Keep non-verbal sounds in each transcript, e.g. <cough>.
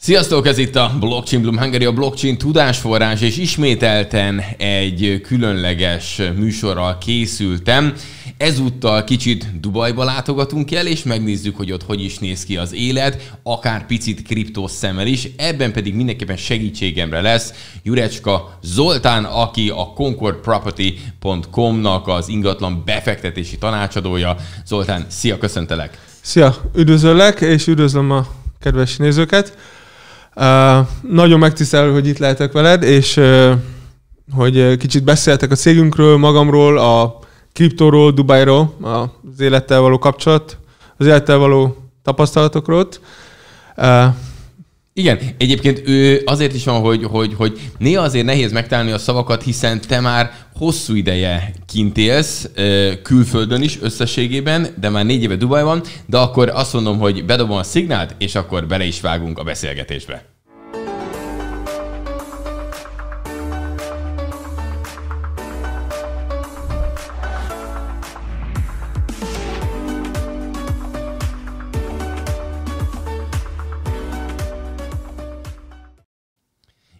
Sziasztok, ez itt a Blockchain Bloom Hungary, a blockchain tudásforrás, és ismételten egy különleges műsorral készültem. Ezúttal kicsit Dubajba látogatunk el, és megnézzük, hogy ott hogy is néz ki az élet, akár picit kriptos szemmel is. Ebben pedig mindenképpen segítségemre lesz Jurecska Zoltán, aki a concordproperty.com-nak az ingatlan befektetési tanácsadója. Zoltán, szia, köszöntelek! Szia, üdvözöllek, és üdvözlöm a kedves nézőket! Uh, nagyon megtisztelő, hogy itt lehetek veled, és uh, hogy kicsit beszéltek a cégünkről, magamról, a kriptóról, Dubajról, az élettel való kapcsolat, az élettel való tapasztalatokról. Uh, igen, egyébként ő azért is van, hogy, hogy, hogy néha azért nehéz megtalálni a szavakat, hiszen te már hosszú ideje kint élsz, külföldön is összességében, de már négy éve Dubajban, de akkor azt mondom, hogy bedobom a szignált, és akkor bele is vágunk a beszélgetésbe.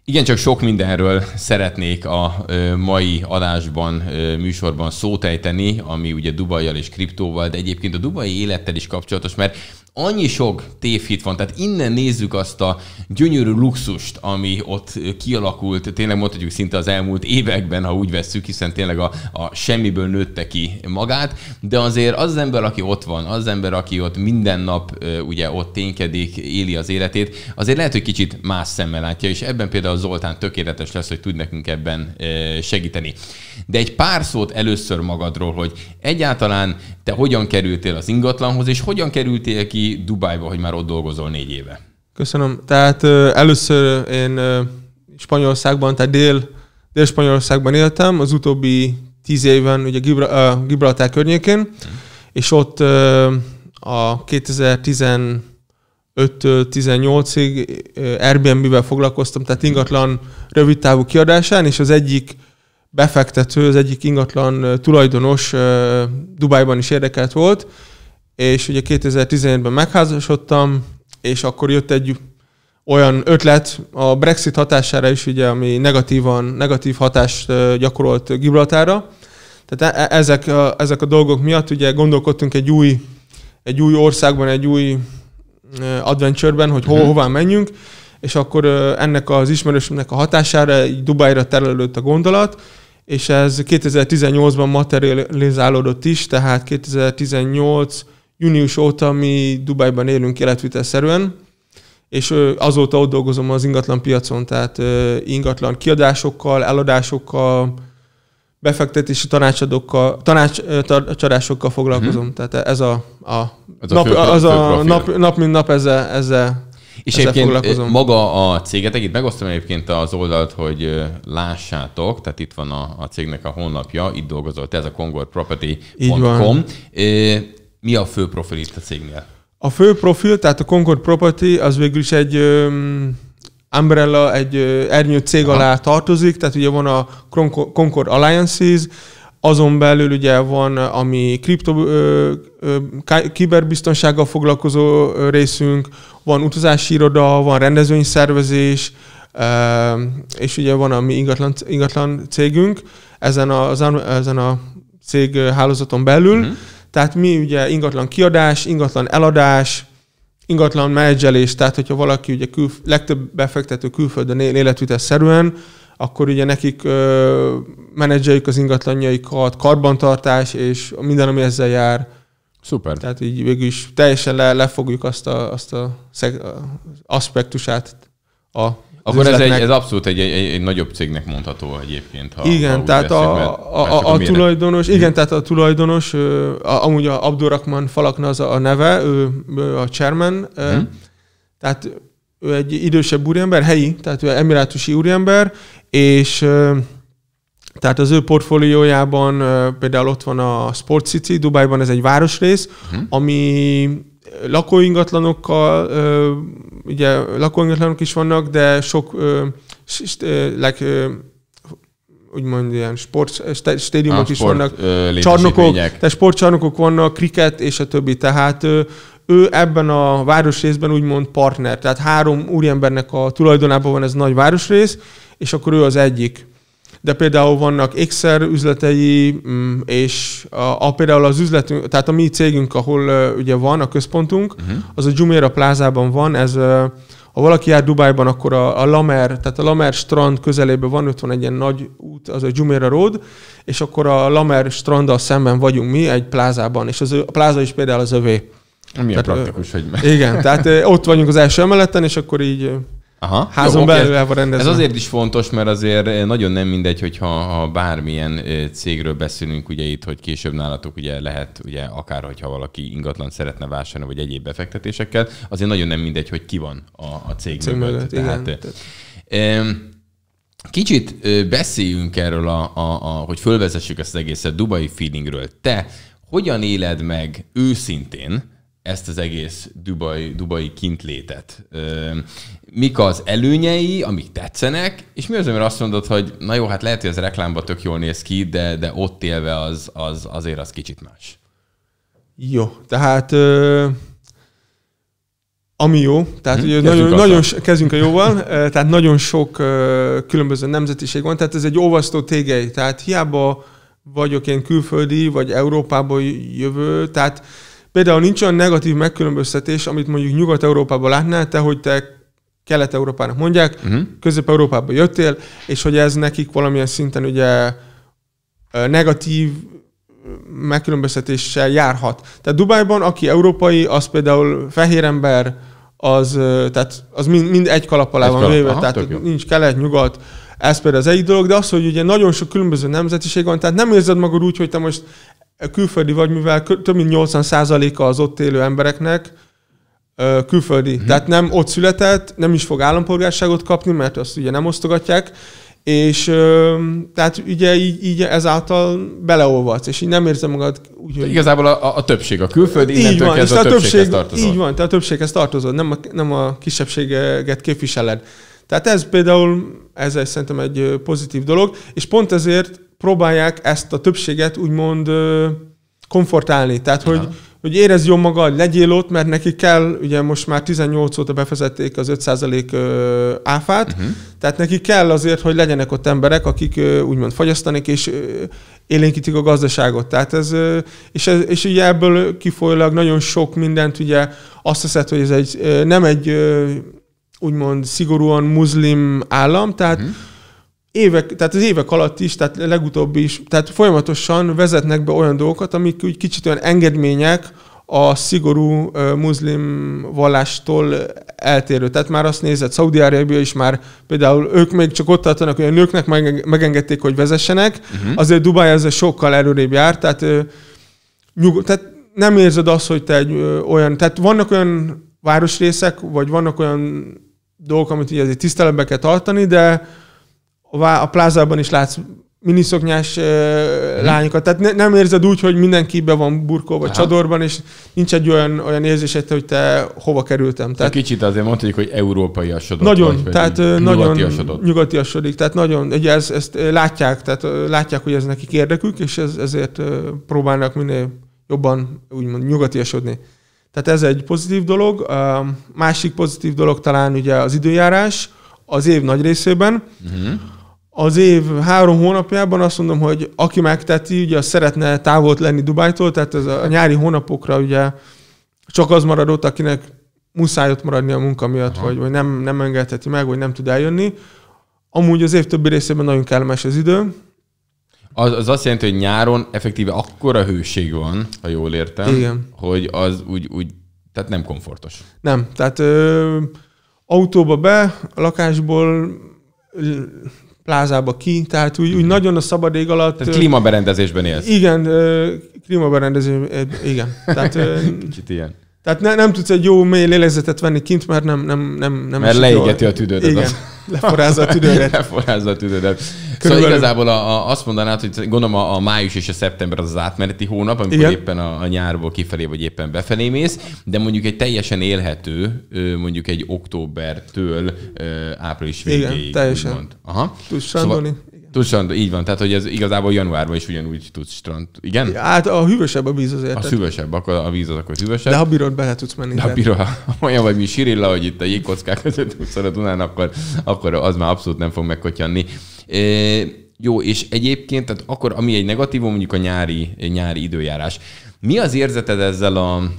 Igen, csak sok mindenről szeretnék a mai adásban, műsorban szót ami ugye Dubajjal és kriptóval, de egyébként a dubai élettel is kapcsolatos, mert annyi sok tévhit van, tehát innen nézzük azt a gyönyörű luxust, ami ott kialakult, tényleg mondhatjuk szinte az elmúlt években, ha úgy vesszük, hiszen tényleg a, a semmiből nőtte ki magát, de azért az, az ember, aki ott van, az, az ember, aki ott minden nap ugye ott ténykedik, éli az életét, azért lehet, hogy kicsit más szemmel látja, és ebben például Zoltán tökéletes lesz, hogy tud nekünk ebben segíteni de egy pár szót először magadról, hogy egyáltalán te hogyan kerültél az ingatlanhoz, és hogyan kerültél ki Dubájba, hogy már ott dolgozol négy éve? Köszönöm. Tehát ö, először én ö, Spanyolországban, tehát dél, Dél-Spanyolországban éltem, az utóbbi tíz évben ugye Gibra, ö, Gibraltár környékén, hm. és ott a 2010 5-18-ig Airbnb-vel foglalkoztam, tehát ingatlan rövidtávú kiadásán, és az egyik befektető, az egyik ingatlan tulajdonos Dubájban is érdekelt volt, és ugye 2017-ben megházasodtam, és akkor jött egy olyan ötlet a Brexit hatására is, ugye, ami negatívan, negatív hatást gyakorolt Gibraltára. Tehát e, e, ezek a, ezek a dolgok miatt ugye gondolkodtunk egy új, egy új országban, egy új adventureben, hogy hol, mhm. hová menjünk, és akkor ennek az ismerősömnek a hatására így Dubájra terelődött a gondolat, és ez 2018-ban materializálódott is, tehát 2018 június óta mi Dubajban élünk életvitelszerűen, és azóta ott dolgozom az ingatlan piacon, tehát ingatlan kiadásokkal, eladásokkal, befektetési tanácsadókkal, tanácsadásokkal foglalkozom. Hmm. Tehát ez a, a, ez nap, a, fő, az a, a nap, nap mint nap ezzel, ezzel és Ezzel egyébként maga a cégetek, itt megosztom egyébként az oldalt, hogy lássátok, tehát itt van a, a cégnek a honlapja, itt dolgozott ez a concordproperty.com. Mi a fő profil itt a cégnél? A fő profil, tehát a Concord Property, az végül is egy um, umbrella, egy uh, ernyő cég Aha. alá tartozik, tehát ugye van a Concord Alliances, azon belül ugye van, ami kripto, kiberbiztonsággal foglalkozó részünk, van utazási iroda, van rendezvényszervezés, és ugye van a mi ingatlan, ingatlan cégünk ezen a, ezen a cég hálózaton belül. Uh-huh. Tehát mi ugye ingatlan kiadás, ingatlan eladás, ingatlan menedzselés, tehát hogyha valaki ugye külf- legtöbb befektető külföldön él életvitelszerűen, akkor ugye nekik ö, menedzseljük az ingatlanjaikat, karbantartás és minden, ami ezzel jár. Szuper. Tehát így végül is teljesen le, lefogjuk azt a, azt a szeg, aspektusát a akkor ez, egy, ez abszolút egy, egy, egy, nagyobb cégnek mondható egyébként. Ha, igen, ha tehát a, a, a, a tulajdonos, ére... Mhm. igen, tehát a tulajdonos, a, amúgy a Abdurrahman Falakna az a, a neve, ő, ő a chairman, hmm. tehát ő egy idősebb úriember, helyi, tehát ő emirátusi úriember, és tehát az ő portfóliójában például ott van a Sport City, Dubajban ez egy városrész, uh-huh. ami lakóingatlanokkal, ugye lakóingatlanok is vannak, de sok like, úgymond ilyen sportstédiumok ah, sport, is vannak, csarnokok, tehát sportcsarnokok vannak, kriket és a többi, tehát ő ebben a városrészben úgymond partner, tehát három úriembernek a tulajdonában van ez nagy városrész, és akkor ő az egyik. De például vannak Excel üzletei, mm, és a, a például az üzletünk, tehát a mi cégünk, ahol ugye van a központunk, uh-huh. az a Jumeirah plázában van, ez ha valaki jár Dubájban, akkor a, a Lamer, tehát a Lamer strand közelében van, ott van egy ilyen nagy út, az a Jumeirah Road, és akkor a Lamer stranddal szemben vagyunk mi egy plázában, és az, a pláza is például az övé. Milyen tehát, praktikus, hogy meg. Igen, tehát ott vagyunk az első emeleten, és akkor így Aha. Házon Jó, belül okay. rendezve. Ez azért is fontos, mert azért nagyon nem mindegy, hogyha ha bármilyen cégről beszélünk, ugye itt, hogy később nálatok ugye lehet, ugye akár, hogyha valaki ingatlan szeretne vásárolni, vagy egyéb befektetésekkel, azért nagyon nem mindegy, hogy ki van a, a cég, cég mögött. mögött. Tehát, Tehát... Kicsit beszéljünk erről, a, a, a, hogy fölvezessük ezt az egészet Dubai feelingről. Te hogyan éled meg őszintén, ezt az egész dubai, dubai kintlétet. Mik az előnyei, amik tetszenek, és mi az, amire azt mondod, hogy na jó, hát lehet, hogy ez reklámban tök jól néz ki, de, de ott élve az, az azért az kicsit más. Jó, tehát ami jó, tehát hm, ugye nagyon, nagyon kezdjünk a jóval, tehát nagyon sok különböző nemzetiség van, tehát ez egy olvasztó tégely, tehát hiába vagyok én külföldi, vagy Európából jövő, tehát Például nincs olyan negatív megkülönböztetés, amit mondjuk Nyugat-Európában látnál, te, hogy te Kelet-Európának mondják, uh-huh. Közép-Európába jöttél, és hogy ez nekik valamilyen szinten ugye negatív megkülönböztetéssel járhat. Tehát Dubajban, aki európai, az például fehér ember, az, tehát az mind, mind egy kalap alá egy van véve, tehát nincs kelet, nyugat, ez például az egyik dolog, de az, hogy ugye nagyon sok különböző nemzetiség van, tehát nem érzed magad úgy, hogy te most külföldi vagy, mivel több mint 80%-a az ott élő embereknek külföldi. Mm-hmm. Tehát nem ott született, nem is fog állampolgárságot kapni, mert azt ugye nem osztogatják, és tehát ugye így, így ezáltal beleolvadsz, és így nem érzem magad úgy, hogy... Igazából a, a többség a külföldi, így innentől van, kezdve a, a többséghez többség, tartozol. Így van, te a többséghez tartozod, nem a, nem a kisebbséget képviseled. Tehát ez például, ez egy, szerintem egy pozitív dolog, és pont ezért próbálják ezt a többséget úgymond komfortálni. Tehát, hogy, hogy érezd jól magad, legyél ott, mert neki kell, ugye most már 18 óta befezették az 5% áfát, uh-huh. tehát neki kell azért, hogy legyenek ott emberek, akik úgymond fogyasztanak és élénkítik a gazdaságot. Tehát ez, és, ez, és ugye ebből kifolyólag nagyon sok mindent ugye azt hiszed, hogy ez egy, nem egy úgymond szigorúan muszlim állam, tehát uh-huh évek, tehát az évek alatt is, tehát legutóbb is, tehát folyamatosan vezetnek be olyan dolgokat, amik úgy kicsit olyan engedmények a szigorú muszlim vallástól eltérő. Tehát már azt nézett, Szaudi-Arábia is már például ők még csak ott tartanak, hogy a nőknek megengedték, hogy vezessenek, uh-huh. azért Dubáj ezzel sokkal előrébb jár, tehát, nyugod, tehát nem érzed azt, hogy te egy olyan, tehát vannak olyan városrészek, vagy vannak olyan dolgok, amit így azért tiszteletbe kell tartani, de a plázában is látsz miniszoknyás hmm. lányokat. Tehát ne, nem érzed úgy, hogy mindenki be van burkolva Aha. csadorban, és nincs egy olyan, olyan érzésed, hogy te hova kerültem. Tehát, kicsit azért mondhatjuk, hogy európai asodott. Nagyon, vagy, tehát vagy nagyon nyugati asodik. Tehát nagyon, ugye ez, ezt látják, tehát látják, hogy ez nekik érdekük, és ez, ezért próbálnak minél jobban úgymond asodni. Tehát ez egy pozitív dolog. A másik pozitív dolog talán ugye az időjárás az év nagy részében. Uh-huh. Hmm az év három hónapjában azt mondom, hogy aki megteti, ugye szeretne távolt lenni Dubájtól, tehát ez a nyári hónapokra ugye csak az marad ott, akinek muszáj ott maradni a munka miatt, Aha. vagy, vagy nem, nem engedheti meg, vagy nem tud eljönni. Amúgy az év többi részében nagyon kellemes az idő. Az, az azt jelenti, hogy nyáron effektíve akkora hőség van, ha jól értem, Igen. hogy az úgy, úgy, tehát nem komfortos. Nem, tehát ö, autóba be, a lakásból plázába ki, tehát úgy, úgy mhm. nagyon a szabad ég alatt... Tehát klímaberendezésben élsz. Igen, klímaberendezésben, igen. Tehát, Kicsit ilyen. Tehát ne, nem tudsz egy jó mély lélegzetet venni kint, mert nem nem nem nem Mert leégeti jól. a tüdődet. Igen, leforázza a tüdődet. <laughs> leforázza a tüdődet. Körülbelül... Szóval igazából a, a, azt mondanád, hogy gondolom a, a május és a szeptember az az átmeneti hónap, amikor Igen. éppen a, a nyárból kifelé vagy éppen befelé mész, de mondjuk egy teljesen élhető, mondjuk egy októbertől április végéig. Igen, teljesen. Aha. Tudsz sándolni. Szóval, Tudsz így van. Tehát, hogy ez igazából januárban is ugyanúgy tudsz strand. Igen? hát a hűvösebb a víz azért. A hűvösebb, akkor a víz az akkor hűvösebb. De ha bírod, bele tudsz menni. De ha bírod, olyan vagy, mi Sirilla, hogy itt a jégkockák között a Dunán, akkor, akkor az már abszolút nem fog megkotyanni. Jó, és egyébként, tehát akkor ami egy negatívum, mondjuk a nyári, nyári időjárás. Mi az érzeted ezzel a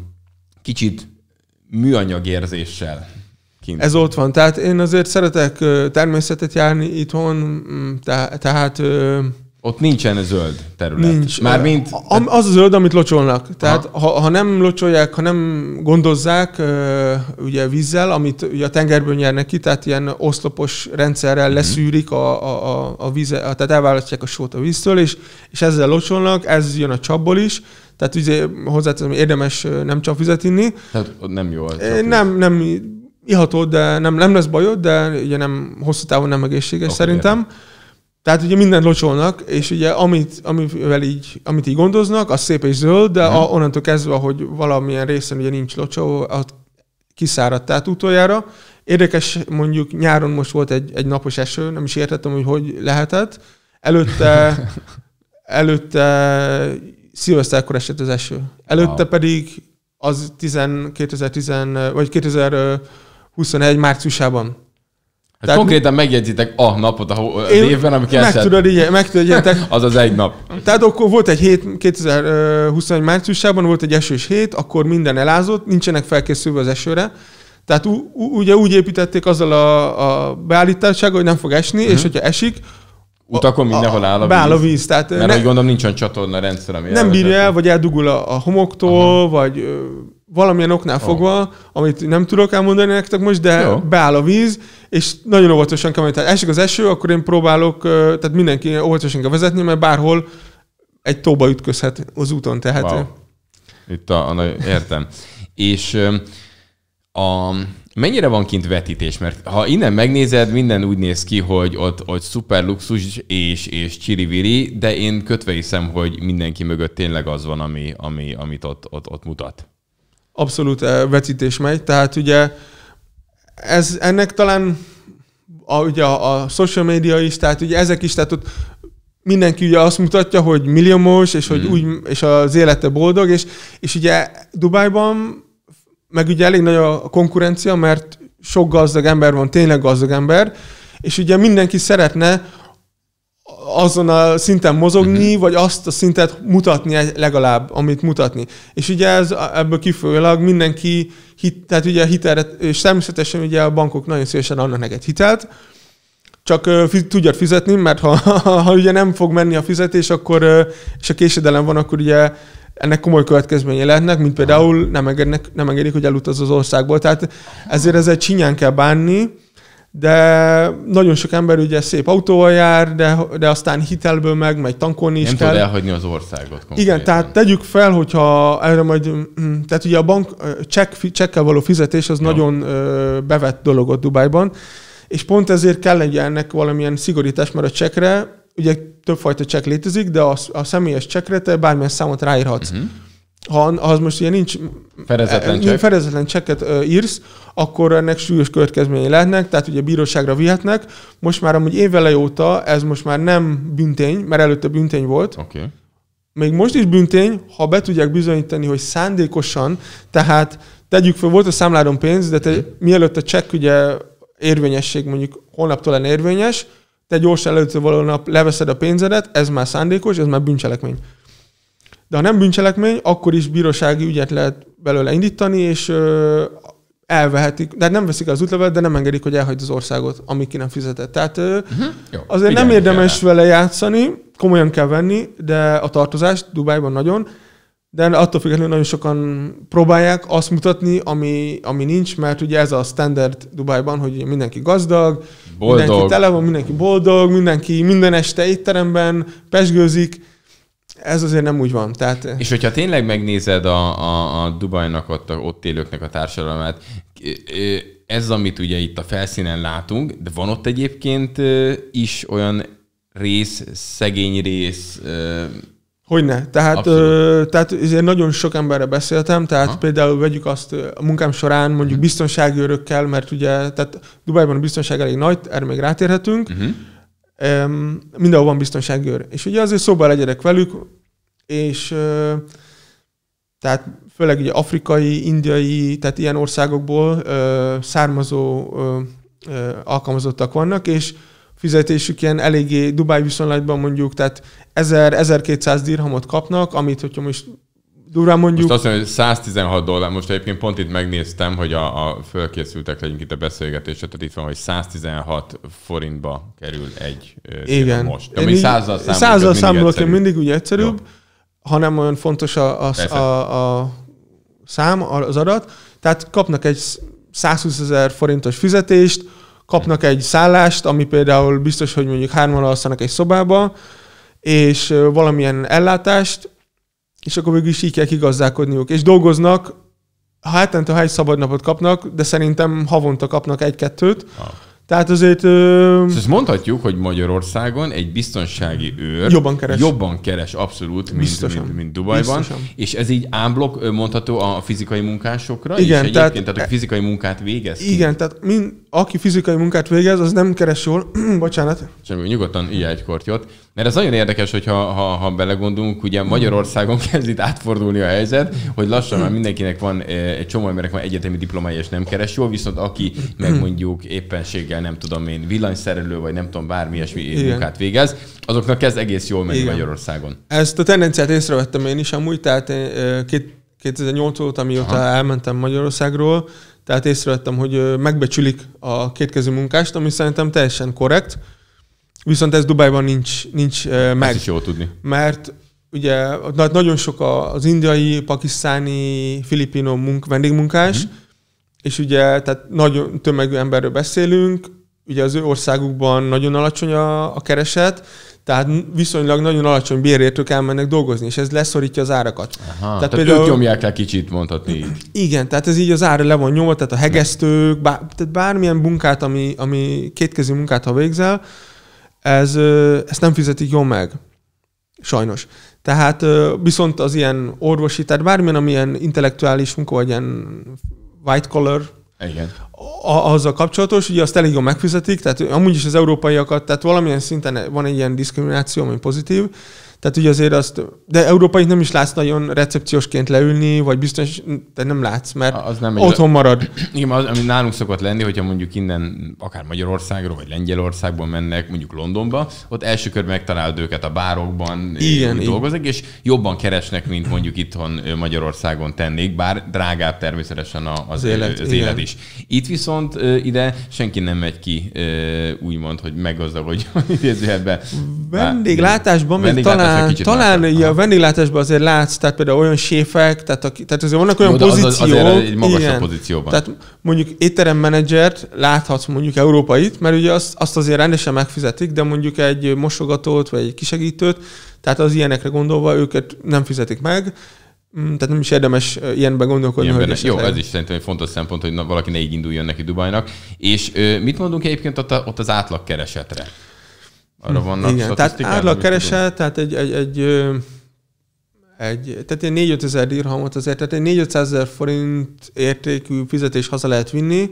kicsit műanyag érzéssel? Kint. Ez ott van. Tehát én azért szeretek természetet járni itthon, mm, tehát ott nincsen zöld terület. Nincs. Mármint... A, az a zöld, amit locsolnak. Tehát ha, ha nem locsolják, ha nem gondozzák ugye vízzel, amit ugye a tengerből nyernek ki, tehát ilyen oszlopos rendszerrel mhm. leszűrik a, a, a, a víz, tehát elválasztják a sót a víztől, és, és ezzel locsolnak, ez jön a csapból is, tehát ugye hozzáteszem, érdemes nem csapvizet inni. Tehát nem jó a Nem, nem iható, de nem, nem lesz bajod, de ugye nem hosszú távon nem egészséges okay, szerintem. Érde. Tehát ugye mindent locsolnak, és ugye amit, amivel így, amit így gondoznak, az szép és zöld, de mhm. a, onnantól kezdve, hogy valamilyen részen ugye nincs locsó, az kiszáradt át utoljára. Érdekes, mondjuk nyáron most volt egy, egy napos eső, nem is értettem, hogy hogy lehetett. Előtte, <laughs> előtte szilveszterkor esett az eső. Előtte wow. pedig az 10, 2010, vagy 2021 márciusában Hát Tehát konkrétan megjegyzitek a napot a hó, én évben, amikor meg esett. Tudod, így, meg tudod, így, <laughs> az az egy nap. Tehát akkor volt egy hét, 2021 márciusában volt egy esős hét, akkor minden elázott, nincsenek felkészülve az esőre. Tehát ú, ugye úgy építették azzal a, a beállítottsággal, hogy nem fog esni, uh-huh. és mhm. hogyha esik, Utakon mindenhol áll a, víz. Beáll a víz. Tehát Mert ne, úgy gondolom, nincs olyan csatorna rendszer, ami Nem bírja el, vagy eldugul a, a homoktól, Aha. vagy ö, valamilyen oknál oh. fogva, amit nem tudok elmondani nektek most, de Jó. beáll a víz, és nagyon óvatosan kell menni. Tehát esik az eső, akkor én próbálok, tehát mindenki óvatosan kell vezetni, mert bárhol egy tóba ütközhet az úton, tehát... Wow. Itt a, a értem. és a, mennyire van kint vetítés? Mert ha innen megnézed, minden úgy néz ki, hogy ott, ott szuper luxus és, és csiriviri, de én kötve hiszem, hogy mindenki mögött tényleg az van, ami, ami, amit ott, ott, ott mutat. Abszolút vetítés megy, tehát ugye ez, ennek talán a, ugye a, a social media is, tehát ugye ezek is, tehát ott mindenki ugye azt mutatja, hogy milliomos és, hogy mm. úgy, és az élete boldog, és, és ugye Dubajban meg ugye elég nagy a konkurencia, mert sok gazdag ember van, tényleg gazdag ember, és ugye mindenki szeretne azon a szinten mozogni, uh-huh. vagy azt a szintet mutatni legalább, amit mutatni. És ugye ez ebből kifolyólag mindenki, hit, tehát ugye hitelre, és természetesen ugye a bankok nagyon szívesen adnak neked hitelt, csak tudjad fizetni, mert ha, ha, ha ugye nem fog menni a fizetés, akkor és a késedelem van, akkor ugye ennek komoly következménye lehetnek, mint például nem, engednek, nem engedik, hogy elutaz az országból. Tehát ezért ezzel csinyán kell bánni, de nagyon sok ember ugye szép autóval jár, de, de aztán hitelből meg, megy tankolni is Nem kell. tud elhagyni az országot. Konkrétan. Igen, tehát tegyük fel, hogyha erre majd, mm, mm, tehát ugye a bank csekk, csekkel való fizetés az Jó. nagyon bevett dolog ott Dubájban, és pont ezért kell egy ennek valamilyen szigorítás, mert a csekre, ugye többfajta csekk létezik, de a, a személyes csekre te bármilyen számot ráírhatsz. Uh-huh ha az most ugye nincs fedezetlen, csekk. ferezetlen csekket írsz, akkor ennek súlyos következményei lehetnek, tehát ugye bíróságra vihetnek. Most már amúgy évele óta ez most már nem büntény, mert előtte büntény volt. Okay. Még most is büntény, ha be tudják bizonyítani, hogy szándékosan, tehát tegyük fel, volt a számládon pénz, de te, mhm. mielőtt a csekk ugye érvényesség mondjuk holnaptól lenne érvényes, te gyorsan előtte való nap leveszed a pénzedet, ez már szándékos, ez már bűncselekmény. De ha nem bűncselekmény, akkor is bírósági ügyet lehet belőle indítani, és elvehetik, de hát nem veszik az útlevelet, de nem engedik, hogy elhagyd az országot, amíg ki nem fizetett. Tehát uh-huh. Jó, azért nem érdemes kell. vele játszani, komolyan kell venni, de a tartozást Dubájban nagyon, de attól függetlenül nagyon sokan próbálják azt mutatni, ami, ami nincs, mert ugye ez a standard Dubájban, hogy mindenki gazdag, boldog. mindenki tele van, mindenki boldog, mindenki minden este étteremben pesgőzik, ez azért nem úgy van. Tehát... És hogyha tényleg megnézed a, a, a Dubajnak ott, a, ott élőknek a társadalmát, ez, amit ugye itt a felszínen látunk, de van ott egyébként is olyan rész, szegény rész, Hogyne. Tehát, ö, tehát ezért nagyon sok emberre beszéltem, tehát ha. például vegyük azt a munkám során mondjuk mhm. biztonsági örökkel, mert ugye tehát Dubajban a biztonság elég nagy, erre még rátérhetünk, uh-huh mindenhol van biztonságőr. És ugye azért szóba legyenek velük, és tehát főleg ugye afrikai, indiai, tehát ilyen országokból származó alkalmazottak vannak, és fizetésük ilyen eléggé Dubái viszonylatban mondjuk, tehát 1000-1200 dirhamot kapnak, amit hogyha most durván mondjuk... Most azt mondja, hogy 116 dollár, most egyébként pont itt megnéztem, hogy a, a fölkészültek legyünk itt a beszélgetésre, tehát itt van, hogy 116 forintba kerül egy Igen. most. Ami százal számolok, százal mindig, mindig úgy egyszerűbb, Jó. hanem olyan fontos a, a, a, a szám, az adat. Tehát kapnak egy 120 ezer forintos fizetést, kapnak egy szállást, ami például biztos, hogy mondjuk hárman alszanak egy szobába, és valamilyen ellátást, és akkor végül is így kell kigazdálkodniuk. És dolgoznak, ha hetente, ha egy szabadnapot kapnak, de szerintem havonta kapnak egy-kettőt. Ah. Tehát azért... Ö... Szóval mondhatjuk, hogy Magyarországon egy biztonsági őr jobban keres, jobban keres abszolút, mint, mint, mint Dubajban. Biztosan. És ez így ámblok mondható a fizikai munkásokra igen, És egyébként, tehát, tehát a fizikai munkát végez. Igen, tehát mind, aki fizikai munkát végez, az nem keres jól, <clears throat> bocsánat. Semmi, nyugodtan ilyen egy kortyot mert ez nagyon érdekes, hogy ha, ha, ha belegondolunk, ugye Magyarországon <laughs> kezd itt átfordulni a helyzet, hogy lassan már mindenkinek van, egy csomó mert van egyetemi diplomája, és nem keres jól, viszont aki meg mondjuk éppenséggel, nem tudom én, villanyszerelő, vagy nem tudom, bármi ilyesmi munkát végez, azoknak kezd egész jól menni Igen. Magyarországon. Ezt a tendenciát észrevettem én is amúgy, tehát két, 2008 óta, mióta Aha. elmentem Magyarországról, tehát észrevettem, hogy megbecsülik a kétkezi munkást, ami szerintem teljesen korrekt, Viszont ez Dubajban nincs, nincs meg. Ez is jó tudni. Mert ugye nagyon sok az indiai, pakisztáni, filipino munk, vendégmunkás, mm-hmm. és ugye tehát nagyon tömegű emberről beszélünk, ugye az ő országukban nagyon alacsony a, a kereset, tehát viszonylag nagyon alacsony bérért kell elmennek dolgozni, és ez leszorítja az árakat. Aha, tehát, tehát például, ők nyomják el kicsit, mondhatni így. Igen, tehát ez így az ára le van nyomva, tehát a hegesztők, bár, tehát bármilyen munkát, ami, ami kétkezi munkát, ha végzel, ez, ezt nem fizetik jól meg. Sajnos. Tehát viszont az ilyen orvosi, tehát bármilyen, amilyen intellektuális munka, vagy ilyen white collar, igen. A, azzal kapcsolatos, ugye azt elég jól megfizetik, tehát amúgy is az európaiakat, tehát valamilyen szinten van egy ilyen diszkrimináció, ami pozitív, tehát ugye azért azt, de európai nem is látsz nagyon recepciósként leülni, vagy biztos, de nem látsz, mert az nem otthon a... marad. Igen, az, ami nálunk szokott lenni, hogyha mondjuk innen, akár Magyarországról, vagy Lengyelországból mennek, mondjuk Londonba, ott első körben megtalálod őket a bárokban, igen, eh, dolgozik, és jobban keresnek, mint mondjuk itthon eh, Magyarországon tennék, bár drágább természetesen az, az, élet, eh, az élet is. Itt viszont ide senki nem megy ki, úgymond, hogy meggazdagodjon <laughs> idézőjelben. Vendéglátásban még talán talán, kicsit talán a vendéglátásban azért látsz, tehát például olyan séfek, tehát, aki, tehát azért vannak olyan Jó, pozíciók. Az, azért egy magasabb pozícióban. Tehát mondjuk étteremmenedzsert láthatsz mondjuk európait, mert ugye azt, azt azért rendesen megfizetik, de mondjuk egy mosogatót vagy egy kisegítőt, tehát az ilyenekre gondolva őket nem fizetik meg, mm, tehát nem is érdemes ilyenben gondolkodni. Ilyenben hogy Jó, ez is szerintem egy fontos szempont, hogy valaki ne így induljon neki Dubajnak. És ö, mit mondunk egyébként ott, a, ott az átlagkeresetre? Arra hm. vannak Igen, tehát átlagkereset, tehát egy, egy, egy, egy tehát egy 4 ezer dirhamot azért, tehát egy 4 ezer forint értékű fizetés haza lehet vinni,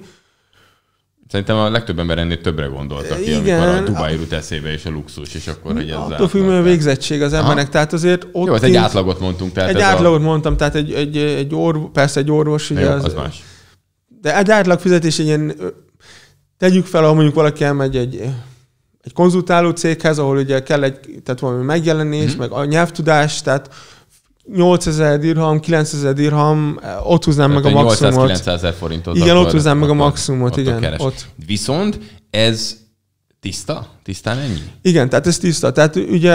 Szerintem a legtöbb ember ennél többre gondoltak ki, Igen, amikor a Dubai jut eszébe és a luxus, és akkor hogy ez Attól függ, a végzettség az embernek. Tehát azért ott... Jó, ez egy átlagot mondtunk. Tehát egy átlagot a... mondtam, tehát egy, egy, egy orv, persze egy orvos. Ugye jó, az, az, más. De egy átlag fizetés egy ilyen... Tegyük fel, ha mondjuk valaki elmegy egy egy konzultáló céghez, ahol ugye kell egy, tehát valami megjelenés, mm-hmm. meg a nyelvtudás, tehát 8000 dirham, 9000 dirham, eh, ott húznám meg a maximumot. 9000 forintot. Igen, akkor, ott húznám meg a maximumot, ott, igen. Ott, ott. Viszont ez tiszta? Tisztán ennyi? Igen, tehát ez tiszta. Tehát ugye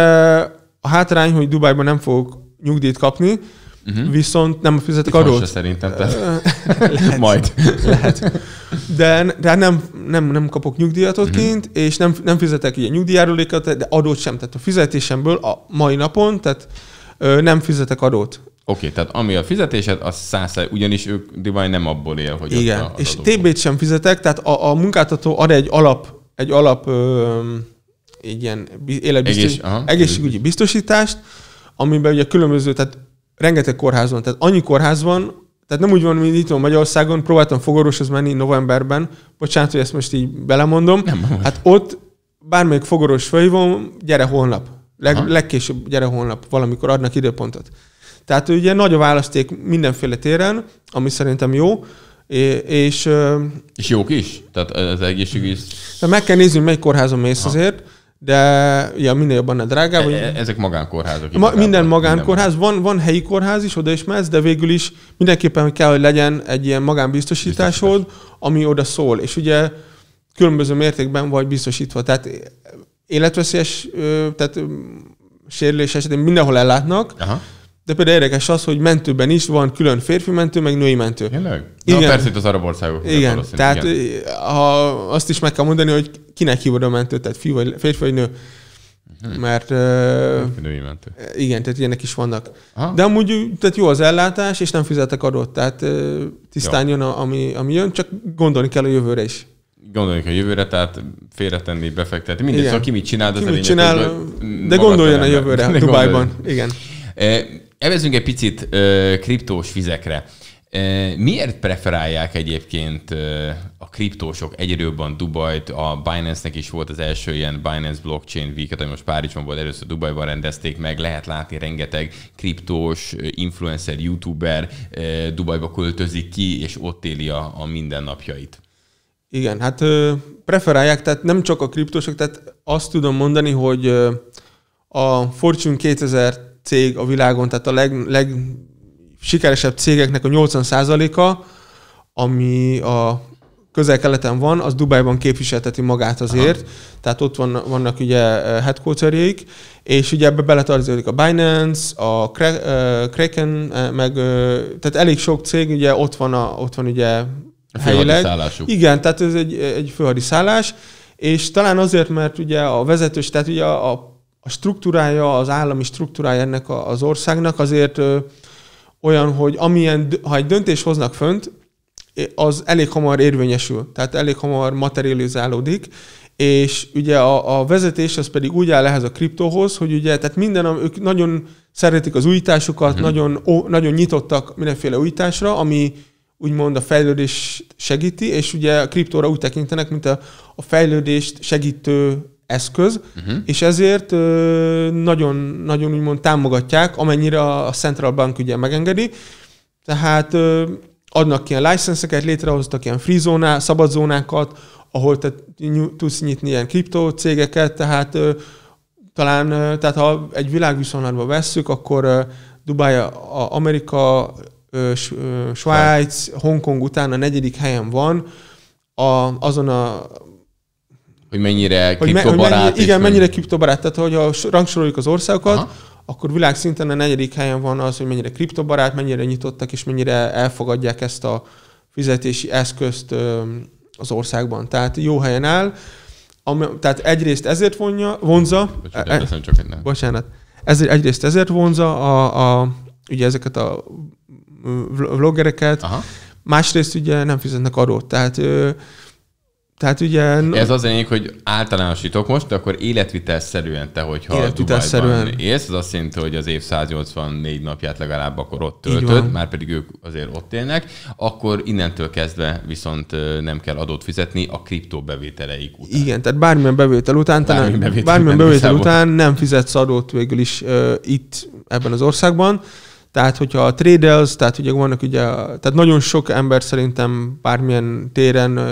a hátrány, hogy Dubájban nem fogok nyugdíjt kapni, Uh-huh. Viszont nem fizetek adót. szerintem. Tehát. lehet, <laughs> Majd. lehet. De, de hát nem, nem, nem kapok nyugdíjat ott uh-huh. Mhm. kint, és nem, nem fizetek ilyen nyugdíjárulékat, de adót sem. Tehát a fizetésemből a mai napon, tehát ö, nem fizetek adót. Oké, okay, tehát ami a fizetésed, az száz, ugyanis ők divány nem abból él, hogy Igen, a, és TB-t sem fizetek, tehát a, a munkáltató ad egy alap, egy alap ö, egy ilyen életbiztos, Egész, aha. egészségügyi biztosítást, amiben ugye különböző, tehát rengeteg kórház van. Tehát annyi kórház van, tehát nem úgy van, mint itt van Magyarországon, próbáltam fogorvoshoz menni novemberben, bocsánat, hogy ezt most így belemondom. Nem, hát ott bármelyik fogoros van, gyere holnap. Leg, legkésőbb gyere holnap, valamikor adnak időpontot. Tehát ugye nagy a választék mindenféle téren, ami szerintem jó, és... És jók is? Tehát az egészségügyi... Tehát meg kell nézni, melyik kórházon mész ha. azért, de ja, minél jobban a drágább. E, e ezek magánkórházak. Ma, minden magánkórház, van, van helyi kórház is, oda is mehetsz, de végül is mindenképpen kell, hogy legyen egy ilyen magánbiztosításod, Biztosítás. ami oda szól. És ugye különböző mértékben vagy biztosítva. Tehát életveszélyes, tehát sérülés esetén mindenhol ellátnak, Aha. De például érdekes az, hogy mentőben is van külön férfi mentő, meg női mentő. Tényleg? Igen. Na, persze itt az arab országok. Igen, tehát igen. Eh, ha azt is meg kell mondani, hogy kinek hívod a mentőt, tehát fiú vagy, férfi vagy nő. Hmm. Mert... Uh, női mentő. Igen, tehát ilyenek is vannak. Aha. De amúgy eh, tehát jó az ellátás, és nem fizetek adót, tehát uh, tisztán jó. jön, a, ami, ami jön, csak gondolni kell a jövőre is gondoljunk a jövőre, tehát félretenni, befektetni. Mindegy, szóval ki mit csinál, ki mit csinál, lényeg, csinál de gondoljon a jövőre <laughs> Dubajban, Igen. Evezünk egy picit ö, kriptós vizekre. Miért preferálják egyébként a kriptósok egyre jobban Dubajt? A Binance-nek is volt az első ilyen Binance Blockchain week ami most Párizsban volt, először Dubajban rendezték meg, lehet látni rengeteg kriptós, influencer, youtuber Dubajba költözik ki, és ott éli a, a mindennapjait. Igen, hát preferálják, tehát nem csak a kriptósok, tehát azt tudom mondani, hogy a Fortune 2000 cég a világon, tehát a leg, legsikeresebb cégeknek a 80%-a, ami a közel-keleten van, az Dubajban képviselteti magát azért, Aha. tehát ott van, vannak ugye eh, headquarterjeik, és ugye ebbe beletartozik a Binance, a eh, Kraken, eh, meg tehát elég sok cég ugye ott van, a, ott van ugye helyileg. Igen, tehát ez egy, egy szállás, és talán azért, mert ugye a vezetős, tehát ugye a, a a struktúrája, az állami struktúrája ennek a, az országnak azért olyan, hogy amilyen, ha egy döntés hoznak fönt, az elég hamar érvényesül, tehát elég hamar materializálódik, és ugye a, a vezetés az pedig úgy áll ehhez a kriptóhoz, hogy ugye, tehát minden, ők nagyon szeretik az újításokat, hmm. nagyon, ó, nagyon nyitottak mindenféle újításra, ami úgymond a fejlődés segíti, és ugye a kriptóra úgy tekintenek, mint a, a fejlődést segítő eszköz, uh-huh. és ezért nagyon, nagyon úgymond támogatják, amennyire a Central Bank ugye megengedi. Tehát adnak ilyen licenszeket, létrehoztak ilyen free zóná, szabad zónákat, ahol te tudsz nyitni ilyen kriptó cégeket, tehát talán, tehát ha egy világviszonylatban vesszük, akkor a Amerika, Svájc, Hongkong után a negyedik helyen van, a, azon a hogy mennyire kriptobarát. mennyi, igen, mennyire kriptobarát. Tehát, hogy ha rangsoroljuk az országokat, Aha akkor világszinten a negyedik helyen van az, hogy mennyire kriptobarát, mennyire nyitottak, és mennyire elfogadják ezt a fizetési eszközt az országban. Tehát jó helyen áll. Ami, tehát egyrészt ezért vonja, vonza... Bocsánat, e, csak innen. Bocsánat. Ezért, egyrészt ezért vonza a, a, ugye ezeket a vloggereket, Aha. másrészt ugye nem fizetnek adót. Tehát tehát ugye... Ez az enyém, hogy általánosítok most, de akkor életvitelszerűen te, hogyha életvitelszerűen... élsz, az azt jelenti, hogy az év 184 napját legalább akkor ott töltöd, már pedig ők azért ott élnek, akkor innentől kezdve viszont nem kell adót fizetni a bevételeik után. Igen, tehát bármilyen bevétel után, bármilyen bevétel, bármilyen, bármilyen bevétel után nem fizetsz adót végül is uh, itt ebben az országban. Tehát, hogyha a tradelsz, tehát ugye vannak ugye, tehát nagyon sok ember szerintem bármilyen téren uh,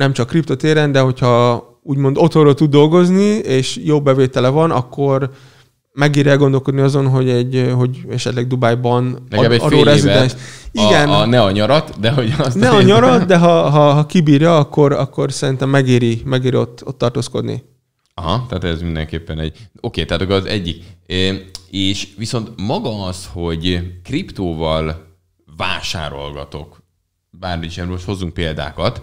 nem csak kriptotéren, de hogyha úgymond otthonról tud dolgozni, és jó bevétele van, akkor megír gondolkodni azon, hogy egy, hogy esetleg Dubájban Legalább egy fél rezidens. Igen. A, a, ne a nyarat, de hogy azt... Ne a nyarat, de ha, ha, ha kibírja, akkor, akkor szerintem megéri, megéri ott, ott tartózkodni. Aha, tehát ez mindenképpen egy... Oké, okay, tehát az egyik. É, és viszont maga az, hogy kriptóval vásárolgatok, bármi sem, most hozzunk példákat,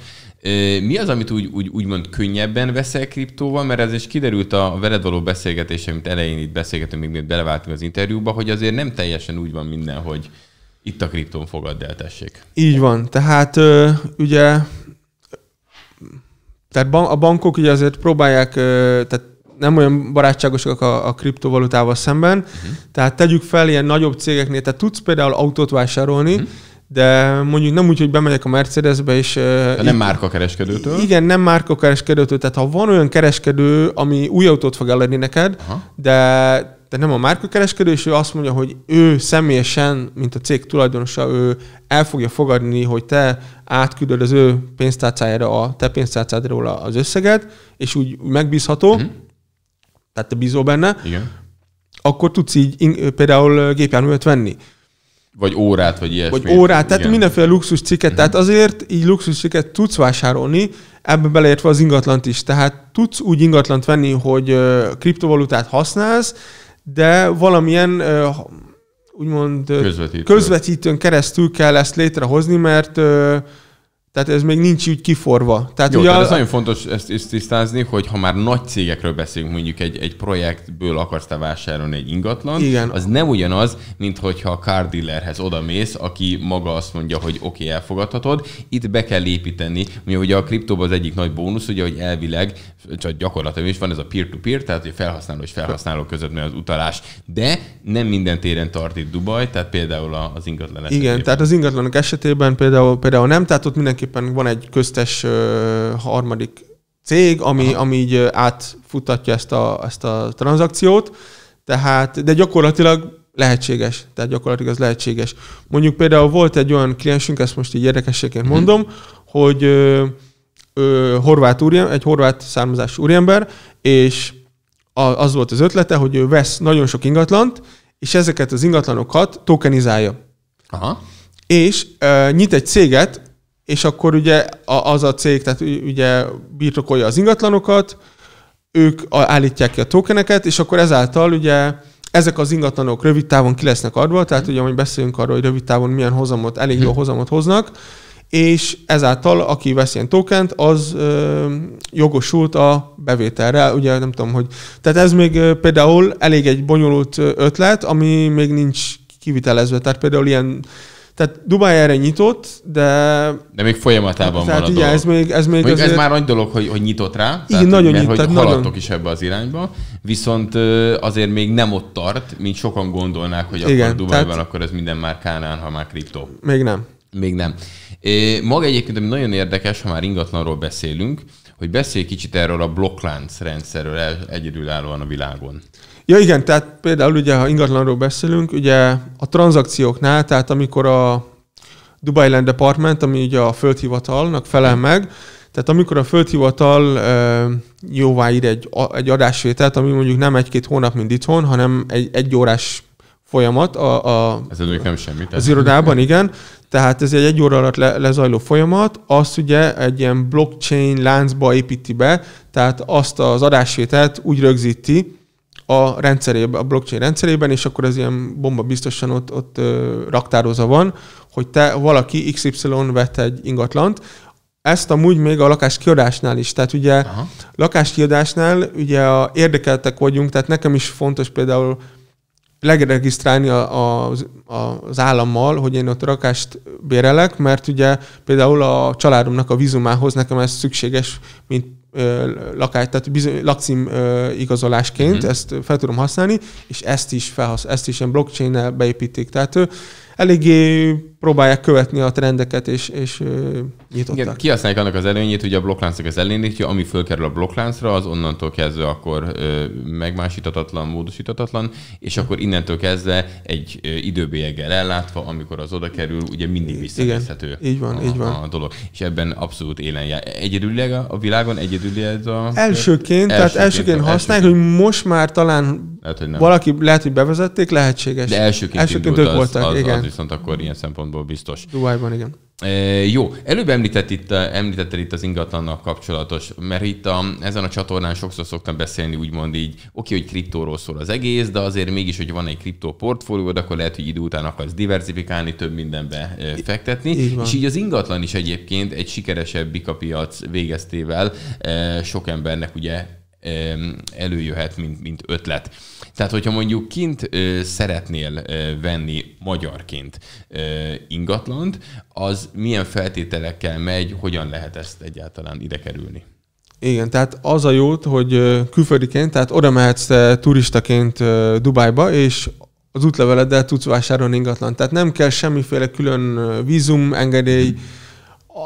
mi az, amit úgy, úgy úgymond könnyebben veszel kriptóval? Mert ez is kiderült a veled való beszélgetés, amit elején itt beszélgetünk, még miért beleváltunk az interjúba, hogy azért nem teljesen úgy van minden, hogy itt a kriptón fogadd el, tessék. Így van. Tehát ugye tehát a bankok ugye azért próbálják, tehát nem olyan barátságosak a, a kriptovalutával szemben. Uh-huh. Tehát tegyük fel ilyen nagyobb cégeknél, tehát tudsz például autót vásárolni, uh-huh de mondjuk nem úgy, hogy bemegyek a Mercedesbe, és... De nem márka kereskedőtől? Igen, nem márka kereskedőtől. Tehát ha van olyan kereskedő, ami új autót fog eladni neked, Aha. de de nem a márka kereskedő, és ő azt mondja, hogy ő személyesen, mint a cég tulajdonosa, ő el fogja fogadni, hogy te átküldöd az ő pénztárcájára, a te pénztárcádról az összeget, és úgy megbízható, mm-hmm. tehát te bízol benne, Igen. akkor tudsz így például gépjárművet venni. Vagy órát, vagy ilyesmi. Vagy órát, tehát Igen. mindenféle luxus cikket, uh-huh. tehát mhm. azért így luxus cikket tudsz vásárolni, ebbe beleértve az ingatlant is. Tehát tudsz úgy ingatlant venni, hogy kriptovalutát használsz, de valamilyen úgymond közvetítőn keresztül kell ezt létrehozni, mert tehát ez még nincs úgy kiforva. Tehát Jó, ugye tehát a... ez nagyon fontos ezt is tisztázni, hogy ha már nagy cégekről beszélünk, mondjuk egy, egy projektből akarsz te vásárolni egy ingatlan, Igen. az nem ugyanaz, mint hogyha a car dealerhez odamész, aki maga azt mondja, hogy oké, okay, elfogadhatod. Itt be kell építeni, mondjuk ugye a kriptóban az egyik nagy bónusz, ugye, hogy elvileg, csak gyakorlatilag is van ez a peer-to-peer, tehát hogy felhasználó és felhasználó között megy az utalás, de nem minden téren tart itt Dubaj, tehát például az ingatlan esetében. Igen, tehát az ingatlanok esetében például, például nem, tehát ott mindenki tulajdonképpen van egy köztes harmadik cég, ami, ami így átfutatja ezt a, ezt a tranzakciót, tehát, de gyakorlatilag lehetséges, tehát gyakorlatilag az lehetséges. Mondjuk például volt egy olyan kliensünk, ezt most így érdekességként mhm. mondom, mm-hmm. hogy ö, ö, horvát úriember, egy horvát származású úriember, és a, az volt az ötlete, hogy ő vesz nagyon sok ingatlant, és ezeket az ingatlanokat tokenizálja. Aha. És ö, nyit egy céget, és akkor ugye az a cég, tehát ugye birtokolja az ingatlanokat, ők állítják ki a tokeneket, és akkor ezáltal ugye ezek az ingatlanok rövid távon ki lesznek adva, tehát ugye, majd beszélünk arról, hogy rövid távon milyen hozamot, elég jó hm. hozamot hoznak, és ezáltal, aki vesz ilyen tokent, az ö, jogosult a bevételre, ugye nem tudom, hogy... Tehát ez még például elég egy bonyolult ötlet, ami még nincs kivitelezve, tehát például ilyen tehát Dubáj erre nyitott, de... De még folyamatában tehát van a igen, dolog. ez még, ez még azért... Ez már nagy dolog, hogy, hogy nyitott rá, igen, tehát, nagyon mert nyitott, hogy nagyon... haladtok is ebbe az irányba, viszont azért még nem ott tart, mint sokan gondolnák, hogy igen, akkor Dubájban tehát... akkor ez minden már Kánán, ha már kriptó. Még nem. Még nem. Maga egyébként, ami nagyon érdekes, ha már ingatlanról beszélünk, hogy beszélj kicsit erről a blokklánc rendszerről egyedülállóan a világon. Ja igen, tehát például ugye, ha ingatlanról beszélünk, ugye a tranzakcióknál, tehát amikor a Dubai Land Department, ami ugye a földhivatalnak felel meg, tehát amikor a földhivatal jóvá ír egy, egy adásvételt, ami mondjuk nem egy-két hónap, mint itthon, hanem egy egy órás folyamat. A, a, ez még nem semmi. Tehát. Az irodában, igen. Tehát ez egy egy óra alatt le, lezajló folyamat, azt ugye egy ilyen blockchain láncba építi be, tehát azt az adásvételt úgy rögzíti, a rendszerében, a blockchain rendszerében, és akkor ez ilyen bomba biztosan ott, ott ö, raktározva van, hogy te valaki XY vett egy ingatlant, ezt amúgy még a lakáskiadásnál is. Tehát ugye Aha. lakáskiadásnál ugye a érdekeltek vagyunk, tehát nekem is fontos például legregisztrálni a, a, az állammal, hogy én ott rakást bérelek, mert ugye például a családomnak a vízumához nekem ez szükséges, mint ö, tehát bizony, lakcím ö, igazolásként, mm-hmm. ezt fel tudom használni, és ezt is felhasz, ezt is ilyen blockchain-nel beépítik. Tehát ö, eléggé próbálják követni a trendeket, és, és nyitották. Igen, kihasználják annak az előnyét, hogy a blokkláncnak az ellenítja, ami fölkerül a blokkláncra, az onnantól kezdve akkor megmásítatatlan, módosítatatlan, és akkor innentől kezdve egy időbélyeggel ellátva, amikor az oda kerül, ugye mindig visszakezdhető. Így van, a, így van. A dolog. És ebben abszolút élen jár. Egyedülleg a világon egyedül ez a... Elsőként, tehát elsőként használják, hogy most már talán lehet, hogy nem. valaki lehet, hogy bevezették, lehetséges. De elsőként, elsőként ők voltak, az, igen. Az viszont akkor ilyen szempont szempontból biztos. Dubajban, igen. E, jó, előbb említett itt, említetted itt az ingatlannak kapcsolatos, mert itt a, ezen a csatornán sokszor szoktam beszélni, úgymond így, oké, hogy kriptóról szól az egész, de azért mégis, hogy van egy kriptó portfóliód, akkor lehet, hogy idő után akarsz diversifikálni, több mindenbe e, fektetni. Így és így az ingatlan is egyébként egy sikeresebb bikapiac végeztével e, sok embernek ugye e, előjöhet, mint, mint ötlet. Tehát, hogyha mondjuk kint ö, szeretnél ö, venni magyarként ö, ingatlant, az milyen feltételekkel megy, hogyan lehet ezt egyáltalán ide kerülni? Igen, tehát az a jót, hogy külföldiként, tehát oda mehetsz turistaként Dubájba, és az útleveleddel tudsz vásárolni ingatlan. Tehát nem kell semmiféle külön vízum, engedély.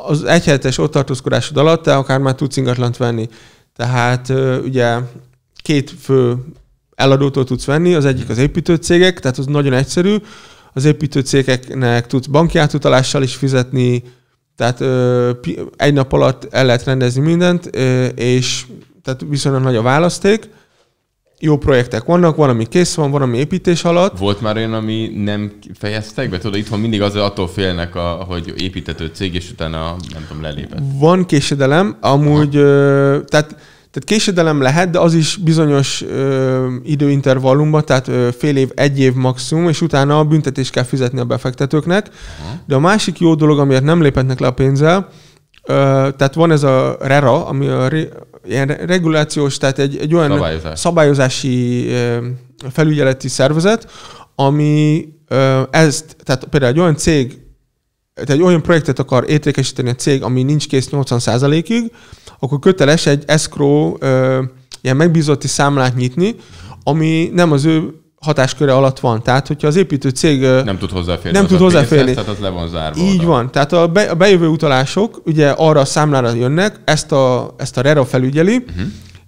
Az egyhetes ott tartózkodásod alatt te akár már tudsz ingatlant venni. Tehát ugye két fő eladótól tudsz venni, az egyik az építőcégek, tehát az nagyon egyszerű. Az építőcégeknek tudsz banki átutalással is fizetni, tehát ö, egy nap alatt el lehet rendezni mindent, ö, és tehát viszonylag nagy a választék. Jó projektek vannak, van, ami kész van, van, ami építés alatt. Volt már olyan, ami nem fejeztek be? Tudod, itthon mindig az, attól félnek, a, hogy építető cég, és utána nem tudom, lelépett. Van késedelem, amúgy, ö, tehát tehát késedelem lehet, de az is bizonyos ö, időintervallumban, tehát ö, fél év, egy év maximum, és utána a büntetést kell fizetni a befektetőknek. De a másik jó dolog, amiért nem léphetnek le a pénzzel, ö, tehát van ez a RERA, ami a re, ilyen regulációs, tehát egy, egy olyan Szabályozás. szabályozási ö, felügyeleti szervezet, ami ö, ezt, tehát például egy olyan cég tehát egy olyan projektet akar értékesíteni a cég, ami nincs kész 80%-ig, akkor köteles egy escrow ö, ilyen megbízotti számlát nyitni, ami nem az ő hatásköre alatt van. Tehát, hogyha az építő cég... Nem tud hozzáférni. Nem tud hozzáférni. Pénzhez, tehát az le van zárva. Így oda. van. Tehát a, be, a bejövő utalások ugye arra a számlára jönnek, ezt a, ezt a RERA felügyeli, uh-huh.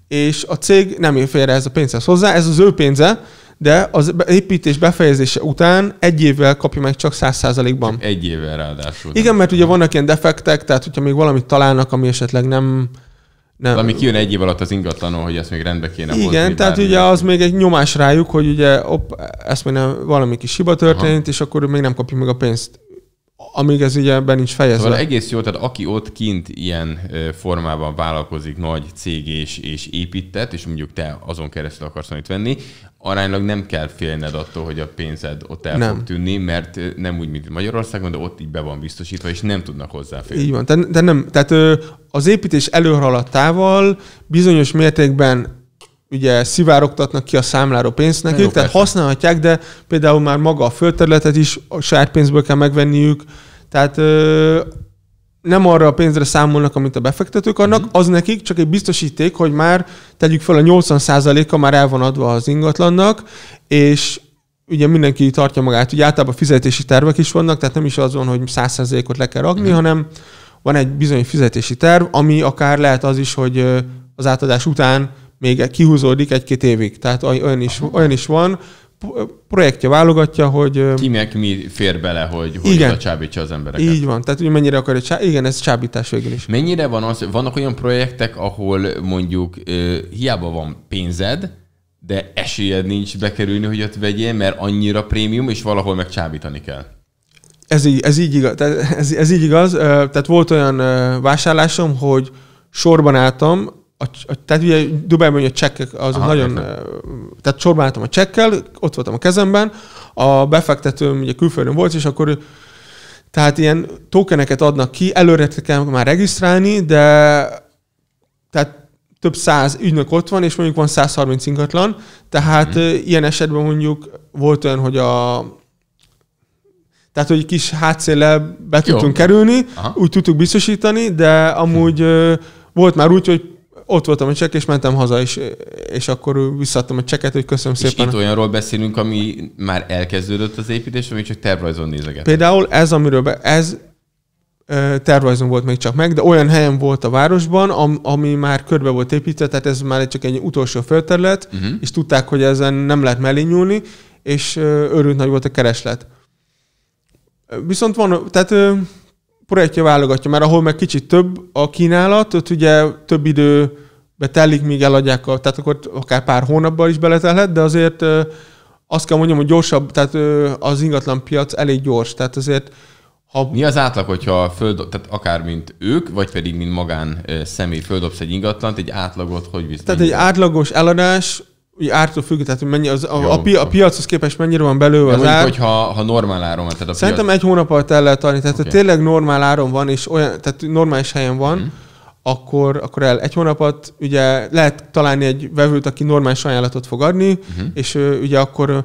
és a cég nem ér félre ez a pénzhez hozzá, ez az ő pénze, de az építés befejezése után egy évvel kapja meg csak 100%-ban. Egy évvel ráadásul. Igen, mert ugye vannak ilyen defektek, tehát hogyha még valamit találnak, ami esetleg nem nem. Ami kijön egy év alatt az ingatlanon, hogy ezt még rendbe kéne Igen, hozni, tehát ugye az még egy nyomás rájuk, hogy ugye op, ezt még nem, valami kis hiba történt, Aha. és akkor még nem kapja meg a pénzt amíg ez ugye ebben nincs fejezve. Szóval egész jó, tehát aki ott kint ilyen formában vállalkozik, nagy cég és, és épített, és mondjuk te azon keresztül akarsz itt venni, aránylag nem kell félned attól, hogy a pénzed ott el nem. fog tűnni, mert nem úgy, mint Magyarországon, de ott így be van biztosítva, és nem tudnak hozzáférni. Így van, de, de nem. Tehát az építés előhaladtával bizonyos mértékben ugye szivárogtatnak ki a számláró pénzt nekik, tehát persze. használhatják, de például már maga a földterületet is a saját pénzből kell megvenniük, tehát nem arra a pénzre számolnak, amit a befektetők adnak, mhm. az nekik csak egy biztosíték, hogy már tegyük fel a 80%-a már el van adva az ingatlannak, és ugye mindenki tartja magát, ugye általában fizetési tervek is vannak, tehát nem is az van, hogy 100%-ot le kell rakni, mm. hanem van egy bizonyos fizetési terv, ami akár lehet az is, hogy az átadás után még kihúzódik egy-két évig. Tehát olyan is, olyan is van, projektje válogatja, hogy... Kinek mi fér bele, hogy, hogy igen, csábítsa az embereket. Így van, tehát hogy mennyire akarja csá... Igen, ez csábítás végül is. Mennyire van az, vannak olyan projektek, ahol mondjuk hiába van pénzed, de esélyed nincs bekerülni, hogy ott vegyél, mert annyira prémium, és valahol meg csábítani kell. Ez így, ez így igaz. Ez, ez így igaz. Tehát volt olyan vásárlásom, hogy sorban álltam, a, a, tehát ugye hogy a csekkek azok Aha, nagyon, értem. tehát sorban álltam a csekkel, ott voltam a kezemben, a befektetőm ugye külföldön volt, és akkor tehát ilyen tokeneket adnak ki, előre kell már regisztrálni, de tehát több száz ügynök ott van, és mondjuk van 130 ingatlan, tehát mm. ilyen esetben mondjuk volt olyan, hogy a tehát, hogy kis hátszéle be Jó. tudtunk kerülni, Aha. úgy tudtuk biztosítani, de amúgy hm. volt már úgy, hogy ott voltam egy csekk, és mentem haza, és, és akkor visszaadtam egy Cseket hogy köszönöm és szépen. És itt olyanról beszélünk, ami már elkezdődött az építés, ami csak tervrajzon nézeget. Például ez, amiről be, ez tervrajzon volt még csak meg, de olyan helyen volt a városban, ami már körbe volt építve, tehát ez már csak egy utolsó földterület, uh-huh. és tudták, hogy ezen nem lehet mellé nyúlni, és örült nagy volt a kereslet. Viszont van, tehát projektje válogatja, mert ahol meg kicsit több a kínálat, ott ugye több idő betelik, míg eladják, a, tehát akkor akár pár hónapban is beletelhet, de azért azt kell mondjam, hogy gyorsabb, tehát az ingatlan piac elég gyors, tehát azért ha... Mi az átlag, hogyha föld, tehát akár mint ők, vagy pedig mint magán személy földobsz egy ingatlant, egy átlagot hogy biztos? Tehát egy átlagos eladás ártól függ, tehát mennyi az, a, a, pi, a piachoz képest mennyire van belőle az mondjuk, ár. hogyha ha, ha normál áron van. Tehát a Szerintem piac... egy hónap alatt el lehet adni. Tehát okay. ha tényleg normál áron van, és olyan, tehát normális helyen van, mm. akkor, akkor el egy hónap alatt ugye lehet találni egy vevőt, aki normális ajánlatot fog adni, hmm. és ugye akkor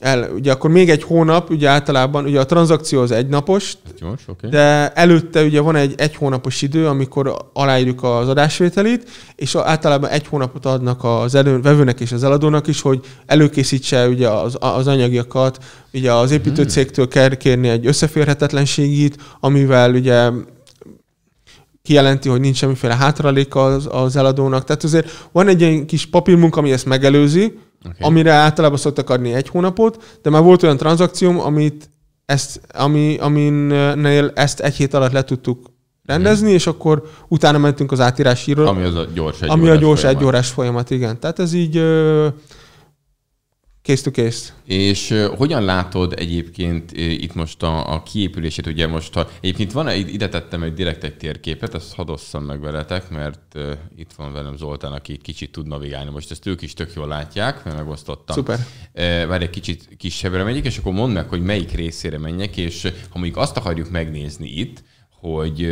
el, ugye akkor még egy hónap, ugye általában ugye a tranzakció az egynapos, gyors, okay. de előtte ugye van egy egy hónapos idő, amikor aláírjuk az adásvételit, és általában egy hónapot adnak az elő, vevőnek és az eladónak is, hogy előkészítse ugye az, az anyagiakat, ugye az építőcégtől kell kérni egy összeférhetetlenségét, amivel ugye kijelenti, hogy nincs semmiféle hátraléka az, az eladónak. Tehát azért van egy ilyen kis papírmunka, ami ezt megelőzi, okay. amire általában szoktak adni egy hónapot, de már volt olyan tranzakcióm, amit ezt, ami, aminél ezt egy hét alatt le tudtuk rendezni, mm. és akkor utána mentünk az átírásíról. Ami az a gyors egy Ami órás a gyors folyamat. egy órás folyamat, igen. Tehát ez így Kész to kész. És uh, hogyan látod egyébként uh, itt most a, a kiépülését? Ugye most, ha egyébként van ide tettem egy direkt egy térképet, ezt hadd osszam meg veletek, mert uh, itt van velem Zoltán, aki kicsit tud navigálni. Most ezt ők is tök jól látják, mert megosztottam. Szuper. Uh, várj, egy kicsit kisebbre megyek, és akkor mondd meg, hogy melyik részére menjek, és ha mondjuk azt akarjuk megnézni itt, hogy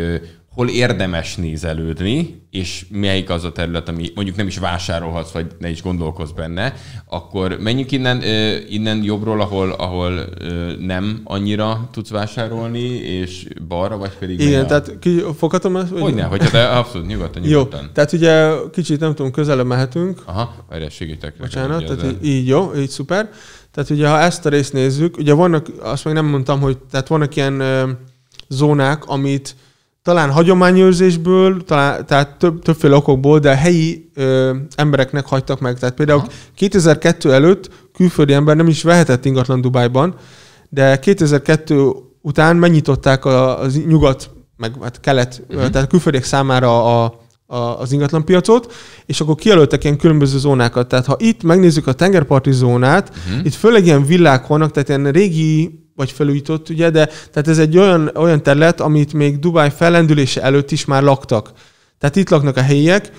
hol érdemes nézelődni, és melyik az a terület, ami mondjuk nem is vásárolhatsz, vagy ne is gondolkozz benne, akkor menjünk innen, innen jobbról, ahol, ahol nem annyira tudsz vásárolni, és balra, vagy pedig... Igen, a... tehát ki, foghatom ezt? Hogy... ne, hogyha te abszolút nyugodtan, nyugodtan. Jó, tehát ugye kicsit nem tudom, közelebb mehetünk. Aha, erre segítek. Bocsánat, tehát így, így jó, így szuper. Tehát ugye, ha ezt a részt nézzük, ugye vannak, azt még nem mondtam, hogy tehát vannak ilyen ö, zónák, amit talán hagyományőrzésből, talán, tehát több, többféle okokból, de helyi ö, embereknek hagytak meg. Tehát például Aha. 2002 előtt külföldi ember nem is vehetett ingatlan Dubájban, de 2002 után megnyitották a, az nyugat, meg hát kelet, uh-huh. tehát külföldiek számára a, a, az ingatlanpiacot, és akkor kijelöltek ilyen különböző zónákat. Tehát ha itt megnézzük a tengerparti zónát, uh-huh. itt főleg ilyen villák vannak, tehát ilyen régi vagy felújított, ugye, de tehát ez egy olyan, olyan terület, amit még Dubáj fellendülése előtt is már laktak. Tehát itt laknak a helyiek,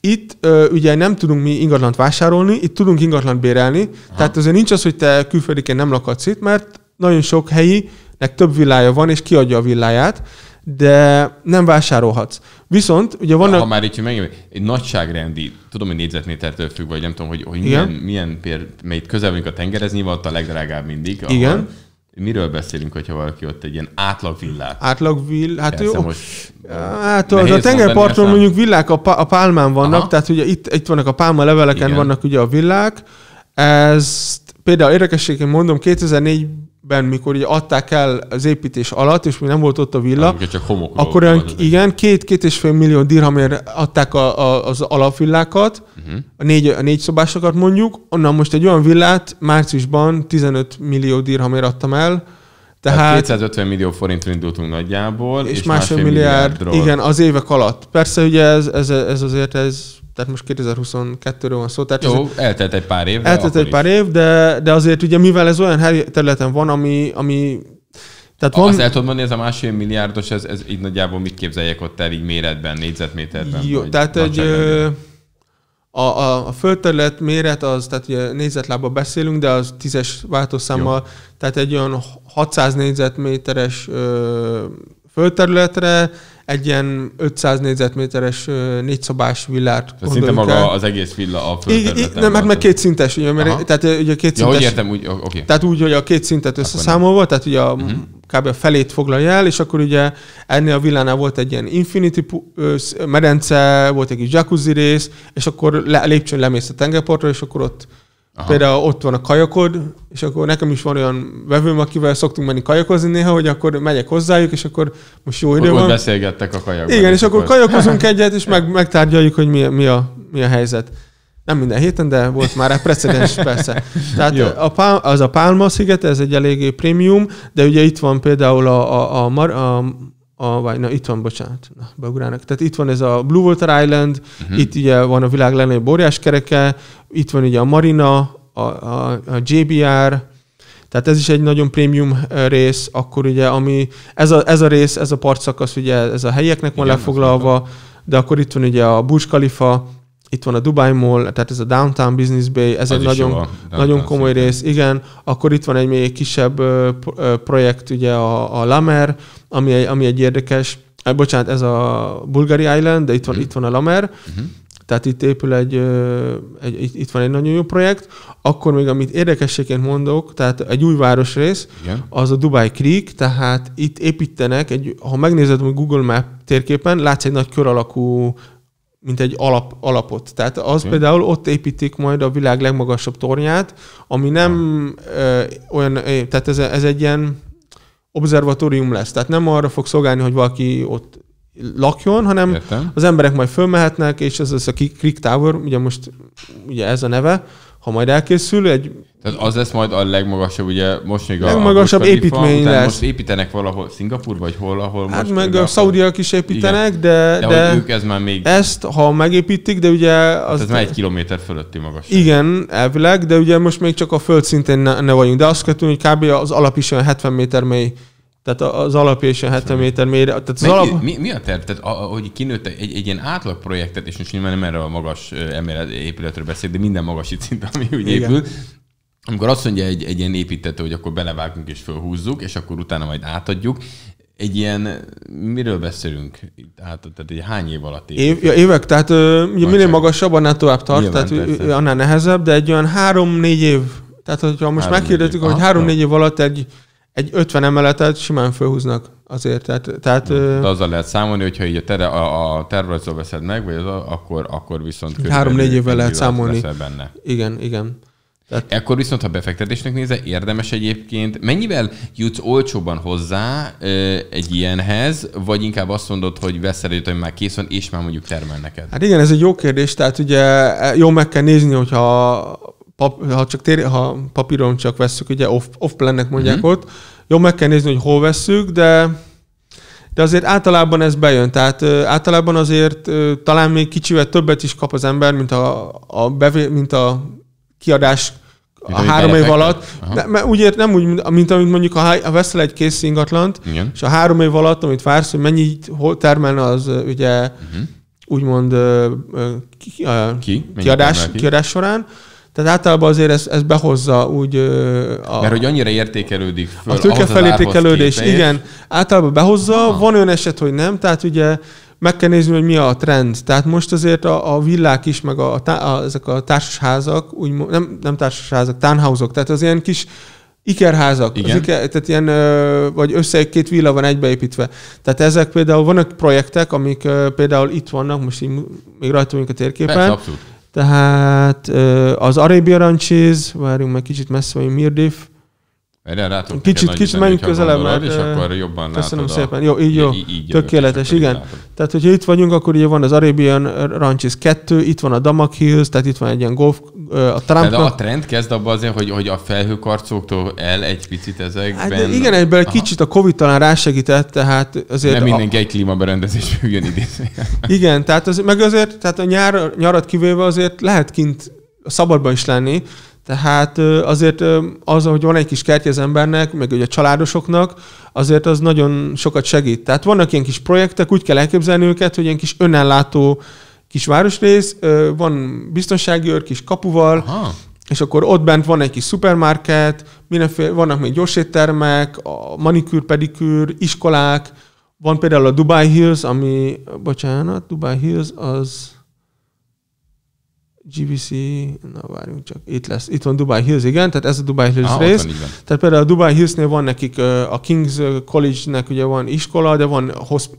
itt ö, ugye nem tudunk mi ingatlant vásárolni, itt tudunk ingatlant bérelni, Aha. tehát azért nincs az, hogy te külföldiként nem lakhatsz itt, mert nagyon sok helyinek több villája van, és kiadja a villáját, de nem vásárolhatsz. Viszont ugye vannak... Ha már itt megint, egy nagyságrendi, tudom, hogy négyzetmétertől függ, vagy nem tudom, hogy, hogy milyen, milyen például mert itt közel vagyunk a tengerezni volt a legdrágább mindig. Ahol... Igen Miről beszélünk, hogyha valaki ott egy ilyen átlag villát? Átlag vill, hát jó. Most, hát az a tengerparton mondjuk villák a, a pálmán vannak, Aha. tehát ugye itt, itt vannak a pálma leveleken Igen. vannak ugye a villák. Ezt például érdekességként mondom, 2004 ben, mikor ugye adták el az építés alatt, és mi nem volt ott a villa, hát, csak akkor olyan, igen, két-két és fél millió dirhamért adták a, a, az alapvillákat, uh-huh. a, négy, a négy szobásokat mondjuk, onnan most egy olyan villát márciusban 15 millió dirhamért adtam el, tehát, 250 millió forintról indultunk nagyjából, és, és másfél, milliárd, milliárdról. Igen, az évek alatt. Persze ugye ez, ez, ez azért ez tehát most 2022-ről van szó. Tehát Jó, eltelt egy pár év. Eltelt egy pár is. év, de, de azért ugye mivel ez olyan területen van, ami, ami tehát van... Azt el tudod mondani, ez a másfél milliárdos, ez, ez így nagyjából mit képzeljek ott el így méretben, négyzetméterben? Jó, tehát egy, a, a, a földterület méret az, tehát ugye négyzetlába beszélünk, de az tízes váltószámmal, Jó. tehát egy olyan 600 négyzetméteres ö, földterületre, egy ilyen 500 négyzetméteres négyszobás villát. Tehát szinte maga el. az egész villa a földterületen. Nem, mert meg két szintes, ugye, mert, Aha. tehát ugye két szintes. Ja, hogy értem, úgy, oké. Okay. Tehát úgy, hogy a két szintet összeszámolva, tehát ugye a, uh-huh. kb. a felét foglalja el, és akkor ugye ennél a villánál volt egy ilyen infinity medence, volt egy kis jacuzzi rész, és akkor le, lépcsőn lemész a tengerpartra, és akkor ott Aha. Például ott van a kajakod, és akkor nekem is van olyan vevőm, akivel szoktunk menni kajakozni néha, hogy akkor megyek hozzájuk, és akkor most jó idő Ott beszélgettek a kajakban. Igen, és akkor kajakozunk egyet, és <laughs> meg, megtárgyaljuk, hogy mi, mi, a, mi a helyzet. Nem minden héten, de volt már egy precedens, persze. <laughs> Tehát jó. a pál, az a Pálma sziget, ez egy eléggé prémium, de ugye itt van például a, a, a, a, a a, vagy na itt van, bocsánat, na, beugrálnak. Tehát itt van ez a Blue Water Island, uh-huh. itt ugye van a világ legnagyobb óriás kereke, itt van ugye a Marina, a, a, a JBR, tehát ez is egy nagyon prémium eh, rész, akkor ugye ami, ez a, ez a rész, ez a partszakasz, ugye ez a helyieknek van Igen, lefoglalva, de akkor itt van ugye a Burj Khalifa, itt van a Dubai Mall, tehát ez a Downtown Business Bay, ez Az egy nagyon, nagyon komoly szépen. rész, igen. Akkor itt van egy még kisebb projekt, ugye a, a Lamer, ami egy, ami egy érdekes, eh, bocsánat, ez a Bulgari Island, de itt van, mm. itt van a Lamer, mm-hmm. tehát itt épül egy, egy, itt van egy nagyon jó projekt. Akkor még, amit érdekességként mondok, tehát egy új városrész, igen. az a Dubai Creek, tehát itt építenek, egy, ha megnézed a Google Map térképen, látsz egy nagy kör alakú mint egy alap, alapot. Tehát az okay. például ott építik majd a világ legmagasabb tornyát, ami nem hmm. ö, olyan, tehát ez, ez egy ilyen observatórium lesz. Tehát nem arra fog szolgálni, hogy valaki ott lakjon, hanem Értem. az emberek majd fölmehetnek, és ez az a Krik Tower, ugye most ugye ez a neve, ha majd elkészül, egy... Tehát az lesz majd a legmagasabb, ugye most még legmagasabb a... Legmagasabb építmény lesz. Most építenek valahol Szingapur, vagy hol, ahol hát most... meg a szaudiak is építenek, igen. de... De, de ők ez már még... Ezt, ha megépítik, de ugye... Az... Hát ez már egy kilométer fölötti magasság. Igen, elvileg, de ugye most még csak a földszinten ne, ne vagyunk, de azt kell tudni, hogy kb. az alap is olyan 70 méter mély Szóval- tehát az alapja és a 70 méter mélyre. Tehát az Mennyi, alap... mi, mi, a terv? Tehát, a, hogy kinőtt egy, egy, ilyen átlag projektet, és most nyilván nem erre a magas emelet épületről beszél, de minden magas itt szinte, ami úgy Igen. épül, amikor azt mondja egy, egy ilyen építető, hogy akkor belevágunk és fölhúzzuk, és akkor utána majd átadjuk, egy ilyen, miről beszélünk? Hát, tehát egy hány év alatt? Év, év, ja, évek, tehát ugye minél magasabb, annál tovább tart, Nyilván, tehát persze. annál nehezebb, de egy olyan három-négy év. Tehát, hogyha most megkérdezzük, hogy három-négy év alatt egy egy 50 emeletet simán fölhúznak azért. Tehát, tehát, De azzal lehet számolni, hogyha így a, a, a tervrajzol veszed meg, vagy az, akkor, akkor viszont... Három-négy évvel lehet számolni. Benne. Igen, igen. Tehát... Ekkor viszont, ha befektetésnek nézze, érdemes egyébként, mennyivel jutsz olcsóban hozzá ö, egy ilyenhez, vagy inkább azt mondod, hogy veszel hogy már kész van, és már mondjuk termel neked? Hát igen, ez egy jó kérdés, tehát ugye jó meg kell nézni, hogyha pap, ha, csak tér, ha papíron csak vesszük, ugye off, off plannek mondják mm-hmm. ott, jó, meg kell nézni, hogy hol vesszük, de de azért általában ez bejön, tehát ö, általában azért ö, talán még kicsivel többet is kap az ember, mint a, a, bevé, mint a kiadás a Itt, három év alatt. Ne, mert úgy ért, nem úgy, mint, mint amit mondjuk, a, a veszel egy kész ingatlant, Igen. és a három év alatt, amit vársz, hogy mennyit hol termelne az ugye uh-huh. úgymond ö, ki, ö, ki? kiadás, ki? kiadás során, tehát általában azért ez, ez behozza úgy... A, Mert hogy annyira értékelődik föl. A tőke felértékelődés, igen. Általában behozza, Aha. van olyan eset, hogy nem, tehát ugye meg kell nézni, hogy mi a trend. Tehát most azért a, a villák is, meg a, a, a, ezek a társasházak, úgy, nem, nem társasházak, townhouse tehát az ilyen kis ikerházak, Igen. Az iker, tehát ilyen, vagy össze két villa van egybeépítve. Tehát ezek például, vannak projektek, amik például itt vannak, most így még rajta vagyunk a térképen. Persze, abszolút tehát az Arabia Ranches, várjunk meg kicsit messze, vagy Mirdif, erre rá Kicsit, kicsit menjünk közelebb, mert és akkor jobban Köszönöm látod szépen. A... Jó, így jó. Így, így Tökéletes, igen. Látod. Tehát, hogyha itt vagyunk, akkor ugye van az Arabian Ranches 2, itt van a Damak Hills, tehát itt van egy ilyen golf, a Trump. De a trend kezd abban azért, hogy, hogy a felhőkarcoktól el egy picit ezekben. Hát, igen, egyben egy kicsit a Covid talán rásegített, tehát azért... Nem mindenki a... egy klímaberendezés függjön idézni. <laughs> igen, tehát az, meg azért, tehát a nyár, nyarat kivéve azért lehet kint szabadban is lenni, tehát azért az, hogy van egy kis kertje az embernek, meg ugye a családosoknak, azért az nagyon sokat segít. Tehát vannak ilyen kis projektek, úgy kell elképzelni őket, hogy ilyen kis önellátó kis városrész, van biztonsági őr, kis kapuval, Aha. és akkor ott bent van egy kis szupermarket, mindenféle, vannak még gyorséttermek, a manikűr, pedikűr, iskolák, van például a Dubai Hills, ami, bocsánat, Dubai Hills az GBC, na várjunk csak, itt lesz, itt van Dubai Hills, igen, tehát ez a Dubai Hills ah, rész. Van, tehát például a Dubai Hillsnél van nekik, a King's College-nek ugye van iskola, de van,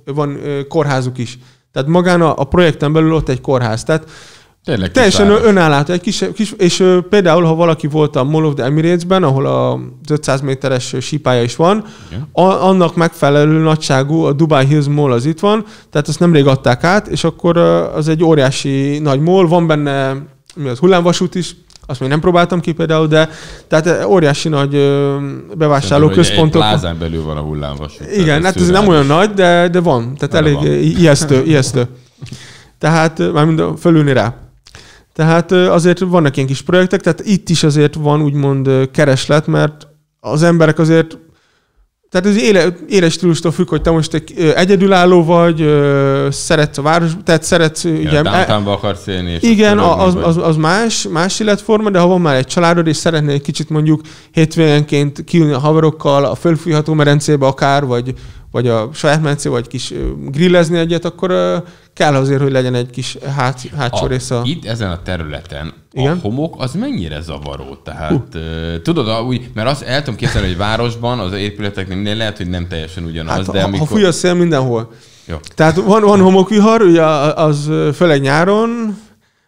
van kórházuk is. Tehát magán a, a projekten belül ott egy kórház. Tehát Tényleg Teljesen kiszáll. önállátó. Egy kis, kis, és például, ha valaki volt a Mall of the Emirates-ben, ahol a 500 méteres sípája is van, a, annak megfelelő nagyságú a Dubai Hills Mall az itt van, tehát azt nemrég adták át, és akkor az egy óriási nagy mall, van benne mi az hullámvasút is, azt még nem próbáltam ki például, de tehát óriási nagy bevásárlóközpontok. Plázán belül van a hullámvasút. Igen, hát ez nem olyan nagy, de, de van. Tehát de elég van. ijesztő, ijesztő. Tehát már mind fölülni rá. Tehát azért vannak ilyen kis projektek, tehát itt is azért van úgymond kereslet, mert az emberek azért tehát ez éle, éles stílustól függ, hogy te most egy egyedülálló vagy, szeretsz a város, tehát szeretsz... Ja, ugye, e- akarsz élni. igen, az, az, az, más, más életforma, de ha van már egy családod, és szeretnél egy kicsit mondjuk hétvégenként kiülni a haverokkal a fölfújható merencébe akár, vagy, vagy a saját mencé, vagy kis grillezni egyet, akkor kell azért, hogy legyen egy kis hát, hátsó a, része. Itt ezen a területen Igen? a homok az mennyire zavaró? Tehát uh. tudod, úgy, mert azt el tudom képzelni, hogy városban az épületeknél lehet, hogy nem teljesen ugyanaz, hát, de ha, amikor... Ha fúj a szél mindenhol. Jó. Tehát van, van homokvihar, ugye az főleg nyáron,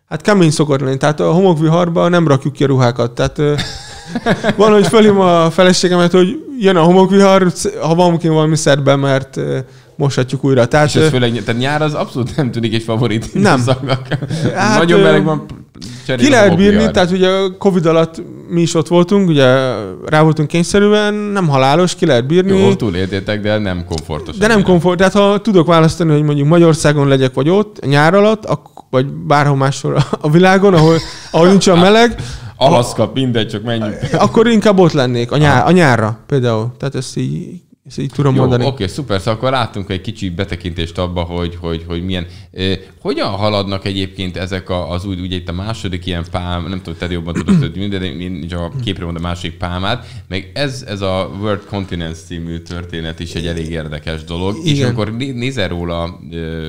hát kemény szokott lenni. Tehát a homokviharban nem rakjuk ki a ruhákat. Tehát <laughs> van, hogy fölim a feleségemet, hogy jön a homokvihar, ha van kint valami szedbe, mert moshatjuk újra. Tehát, és ez főleg, tehát nyár az abszolút nem tűnik egy favorit nem. szaknak. Hát, Nagyon meleg van, Ki lehet bírni, tehát ugye Covid alatt mi is ott voltunk, ugye rá voltunk kényszerűen, nem halálos, ki lehet bírni. Jó, túléltétek, de nem komfortos. De nem komfort, tehát ha tudok választani, hogy mondjuk Magyarországon legyek vagy ott nyár alatt, vagy bárhol máshol a világon, ahol, ahol nincs a meleg, Alaszka, mindegy, csak menjünk. <laughs> Akkor inkább ott lennék, a, nyár, a nyárra például. Tehát ezt így, ezt így tudom Jó, mondani. Oké, szuper, szóval akkor láttunk egy kicsi betekintést abba, hogy, hogy, hogy milyen. hogyan haladnak egyébként ezek a, az úgy, ugye itt a második ilyen pám, nem tudom, te jobban tudod, hogy minden, én a képre mondom a másik pámát, meg ez, ez a World Continents című történet is egy elég érdekes dolog. Igen. És akkor nézel róla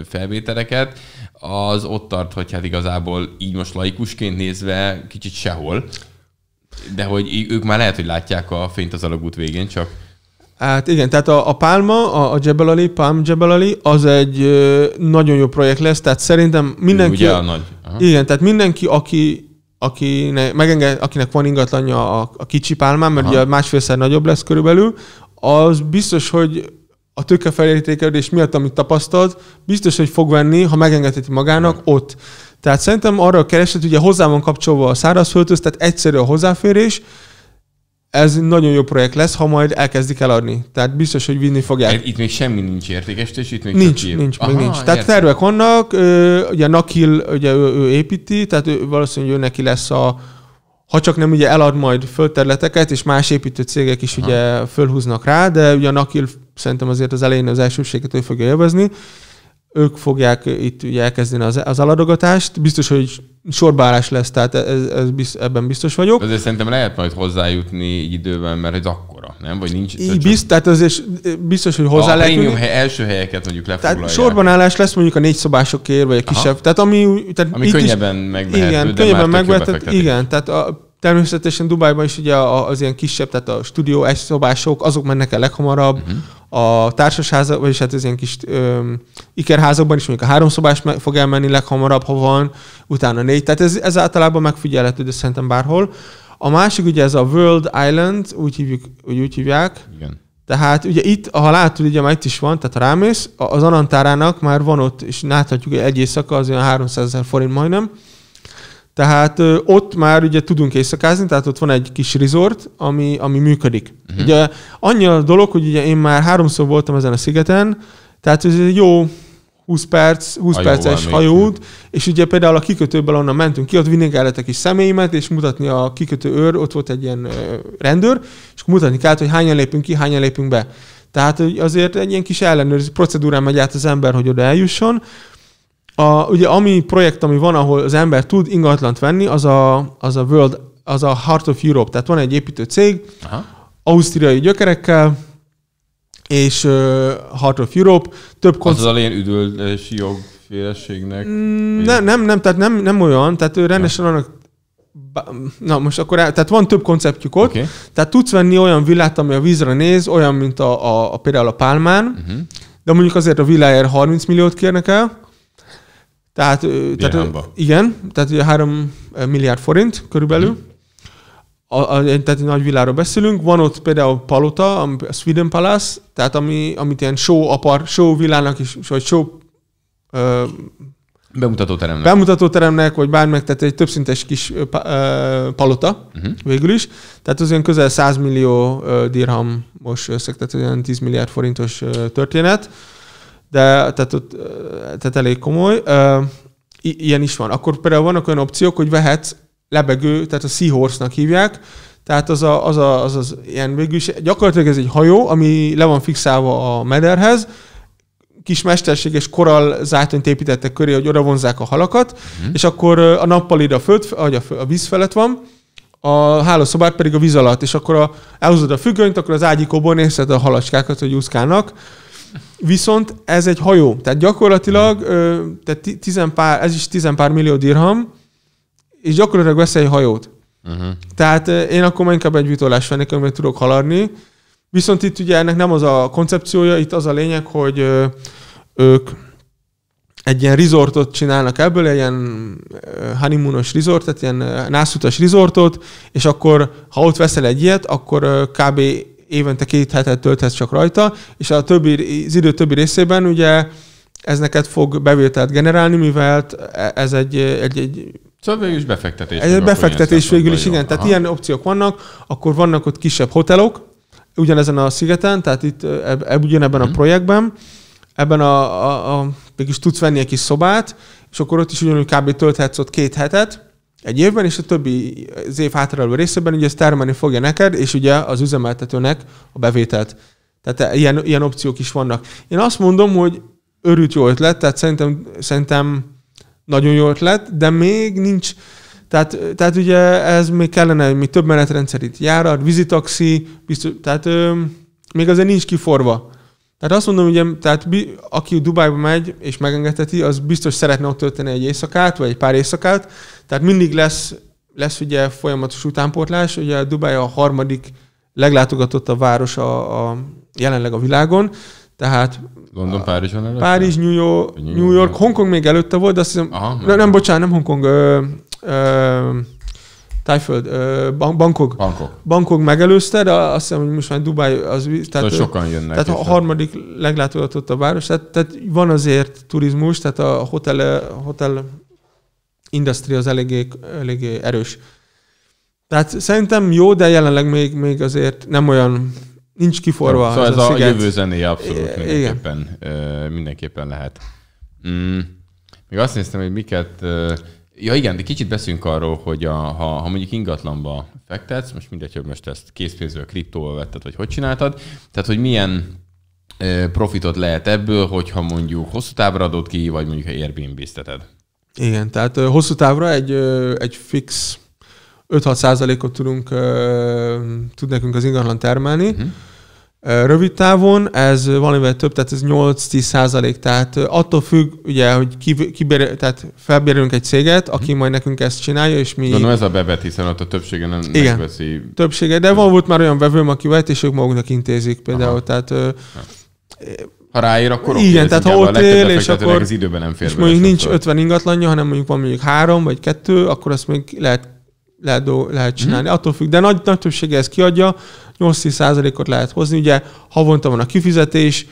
felvételeket, az ott tart, hogy hát igazából így most laikusként nézve kicsit sehol, de hogy ők már lehet, hogy látják a fényt az alagút végén, csak Hát igen, tehát a, a Pálma, a, a Jebel Ali, Palm Jebel Ali, az egy ö, nagyon jó projekt lesz, tehát szerintem mindenki... Ugye a nagy. Aha. Igen, tehát mindenki, aki, aki ne megenged, akinek van ingatlanja a, a kicsi pálmán, mert Aha. ugye másfélszer nagyobb lesz körülbelül, az biztos, hogy a tőkefelértékelődés miatt, amit tapasztalt, biztos, hogy fog venni, ha megengedheti magának ott. Tehát szerintem arra a kereslet, ugye hozzá van kapcsolva a szárazföldhöz, tehát egyszerű a hozzáférés, ez nagyon jó projekt lesz, ha majd elkezdik eladni. Tehát biztos, hogy vinni fogják. Itt még semmi nincs értékes, és itt még nincs. Nincs, nincs, Aha, még nincs. Tehát értem. tervek vannak, ugye Nakil, ugye ő, ő építi, tehát ő, valószínűleg ő neki lesz a, ha csak nem ugye elad majd földterületeket, és más építő cégek is Aha. ugye fölhúznak rá, de ugye a Nakil szerintem azért az elején az elsőséget ő fogja élvezni. Ők fogják itt ugye elkezdeni az, az aladogatást. Biztos, hogy sorbálás lesz, tehát e, ez, ez, biz, ebben biztos vagyok. Azért szerintem lehet majd hozzájutni időben, mert ez akkora, nem? Vagy nincs? Így bizt, csak... tehát azért e, biztos, hogy hozzá a lehet. A hely, első helyeket mondjuk lefoglalják. Tehát sorban állás lesz mondjuk a négy szobásokért, vagy a kisebb. Aha. Tehát ami, tehát ami könnyebben megvehető, igen, de könnyebben megvehető, igen, tehát a, Természetesen Dubájban is ugye az ilyen kisebb, tehát a stúdió egyszobások, azok mennek el leghamarabb. Uh-huh. A társasházak, vagyis hát az ilyen kis ö, ikerházakban is mondjuk a háromszobás fog elmenni leghamarabb, ha van, utána négy. Tehát ez, ez általában megfigyelhető, de szerintem bárhol. A másik ugye ez a World Island, úgy, hívjuk, úgy, úgy hívják. Igen. Tehát ugye itt, ha látod, ugye már itt is van, tehát rámész, az Anantárának már van ott, és láthatjuk egy éjszaka, az olyan 300 ezer forint majdnem, tehát ö, ott már ugye tudunk éjszakázni, tehát ott van egy kis resort, ami, ami működik. Uh-huh. Ugye annyi a dolog, hogy ugye én már háromszor voltam ezen a szigeten, tehát ez egy jó 20 perc, 20 Hajóval perces hajót, és ugye például a kikötőből onnan mentünk ki, ott vinni kellett egy kis személyemet, és mutatni a kikötő őr, ott volt egy ilyen rendőr, és akkor mutatni kellett, hogy hányan lépünk ki, hányan lépünk be. Tehát azért egy ilyen kis ellenőrző procedúrán megy át az ember, hogy oda eljusson, a, ugye ami projekt, ami van, ahol az ember tud ingatlant venni, az a, az a World, az a Heart of Europe. Tehát van egy építő cég, Aha. ausztriai gyökerekkel, és uh, Heart of Europe több konc... Az az ilyen üdvöldési jogféleségnek? Mm, nem, nem, nem, tehát nem, nem olyan, tehát rendesen annak Na most akkor, el, tehát van több konceptjük ott, okay. tehát tudsz venni olyan villát, ami a vízre néz, olyan, mint a, a, a például a Pálmán, uh-huh. de mondjuk azért a villáért 30 milliót kérnek el, tehát, tehát igen, tehát 3 milliárd forint körülbelül. Hmm. A, a, tehát nagy világról beszélünk. Van ott például Palota, a Sweden Palace, tehát ami, amit ilyen show apar, show világnak is, vagy show ö, Bemutatóteremnek. teremnek, vagy bármelyik, tehát egy többszintes kis ö, ö, palota uh-huh. végül is. Tehát az olyan közel 100 millió dirhamos összeg, tehát olyan 10 milliárd forintos történet de tehát, ott, tehát elég komoly. I- ilyen is van. Akkor például vannak olyan opciók, hogy vehetsz lebegő, tehát a Seahorse-nak hívják, tehát az, a, az, a, az, az ilyen végül is, gyakorlatilag ez egy hajó, ami le van fixálva a mederhez, kis mesterséges korall zátonyt építettek köré, hogy oda vonzák a halakat, mm. és akkor a nappal ide a, föld, vagy a, a víz felett van, a hálószobát pedig a víz alatt, és akkor a, elhozod a függönyt, akkor az ágyikóból nézheted a halacskákat, hogy úszkálnak, Viszont ez egy hajó. Tehát gyakorlatilag tehát tizen pár, ez is pár millió dirham, és gyakorlatilag vesz egy hajót. Uh-huh. Tehát én akkor már inkább egy vitolás vennék, amiben tudok haladni. Viszont itt ugye ennek nem az a koncepciója, itt az a lényeg, hogy ők egy ilyen rizortot csinálnak ebből, egy ilyen honeymoonos resort, tehát ilyen nászutas rizortot, és akkor ha ott veszel egy ilyet, akkor kb évente két hetet tölthetsz csak rajta, és a többi, az idő többi részében ugye ez neked fog bevételt generálni, mivel e, ez egy, egy, egy Szóval végül is befektetés. Ez egy befektetés végül is, igen. Aha. Tehát ilyen opciók vannak, akkor vannak ott kisebb hotelok, ugyanezen a szigeten, tehát itt eb, eb, e, ugyanebben hmm. a mhm. projektben, ebben a, a, a, mégis tudsz venni egy kis szobát, és akkor ott is ugyanúgy kb. tölthetsz ott két hetet, egy évben, és a többi az év hátraló részében ugye ezt termelni fogja neked, és ugye az üzemeltetőnek a bevételt. Tehát e- ilyen, ilyen opciók is vannak. Én azt mondom, hogy örült jó ötlet, tehát szerintem, szerintem nagyon jó ötlet, de még nincs, tehát, tehát ugye ez még kellene, mi több jár járat, vizitaxi, biztos, tehát ö, még azért nincs kiforva. Tehát azt mondom, ugye, tehát aki Dubájba megy és megengedheti, az biztos szeretne ott tölteni egy éjszakát, vagy egy pár éjszakát. Tehát mindig lesz, lesz ugye folyamatos utánpótlás. Ugye Dubáj a harmadik leglátogatottabb város a, a, jelenleg a világon. Tehát London, a, Párizs van előtte? Párizs, New York, New York, Hongkong még előtte volt, de azt hiszem, Aha, nem, nem, bocsánat, nem Hongkong, ö, ö, Tájföld, bank, Bangkok, Bangkok. Bangkok megelőzte, de azt hiszem, hogy most már Dubáj az... Tehát, szóval sokan jönnek. Tehát a harmadik a város, tehát, tehát van azért turizmus, tehát a hotel, hotel industry az eléggé, eléggé erős. Tehát szerintem jó, de jelenleg még, még azért nem olyan, nincs kiforva. Szóval ez, ez a, a jövő zené abszolút mindenképpen, mindenképpen lehet. Mm. Még azt néztem, hogy miket Ja igen, de kicsit beszünk arról, hogy a, ha, ha mondjuk ingatlanba fektetsz, most mindegy, hogy most ezt készpénzből, kriptóval vetted, vagy hogy csináltad, tehát hogy milyen profitot lehet ebből, hogyha mondjuk hosszú távra adod ki, vagy mondjuk ha Airbnb-zteted. Igen, tehát hosszú távra egy, egy fix 5-6 százalékot tudunk, tud nekünk az ingatlan termelni, uh-huh. Rövid távon ez valamivel több, tehát ez 8-10 százalék, tehát attól függ, ugye, hogy ki, kibér, tehát felbérünk egy céget, aki mhm. majd nekünk ezt csinálja, és mi... Gondolom ez a bevet, hiszen ott a többsége nem Igen. megveszi. többsége, de van volt már olyan vevőm, aki vett, és ők maguknak intézik például, Aha. tehát... Ha. ráír, ráér, akkor oké. Igen, tehát ha ott él, és akkor... Az időben nem fér és mondjuk nincs sokszor. 50 ingatlanja, hanem mondjuk van mondjuk három vagy kettő, akkor azt még lehet lehet, lehet mhm. csinálni. Mm. Attól függ, de nagy, nagy többsége ezt kiadja, 8-10%-ot lehet hozni, ugye havonta van a kifizetés,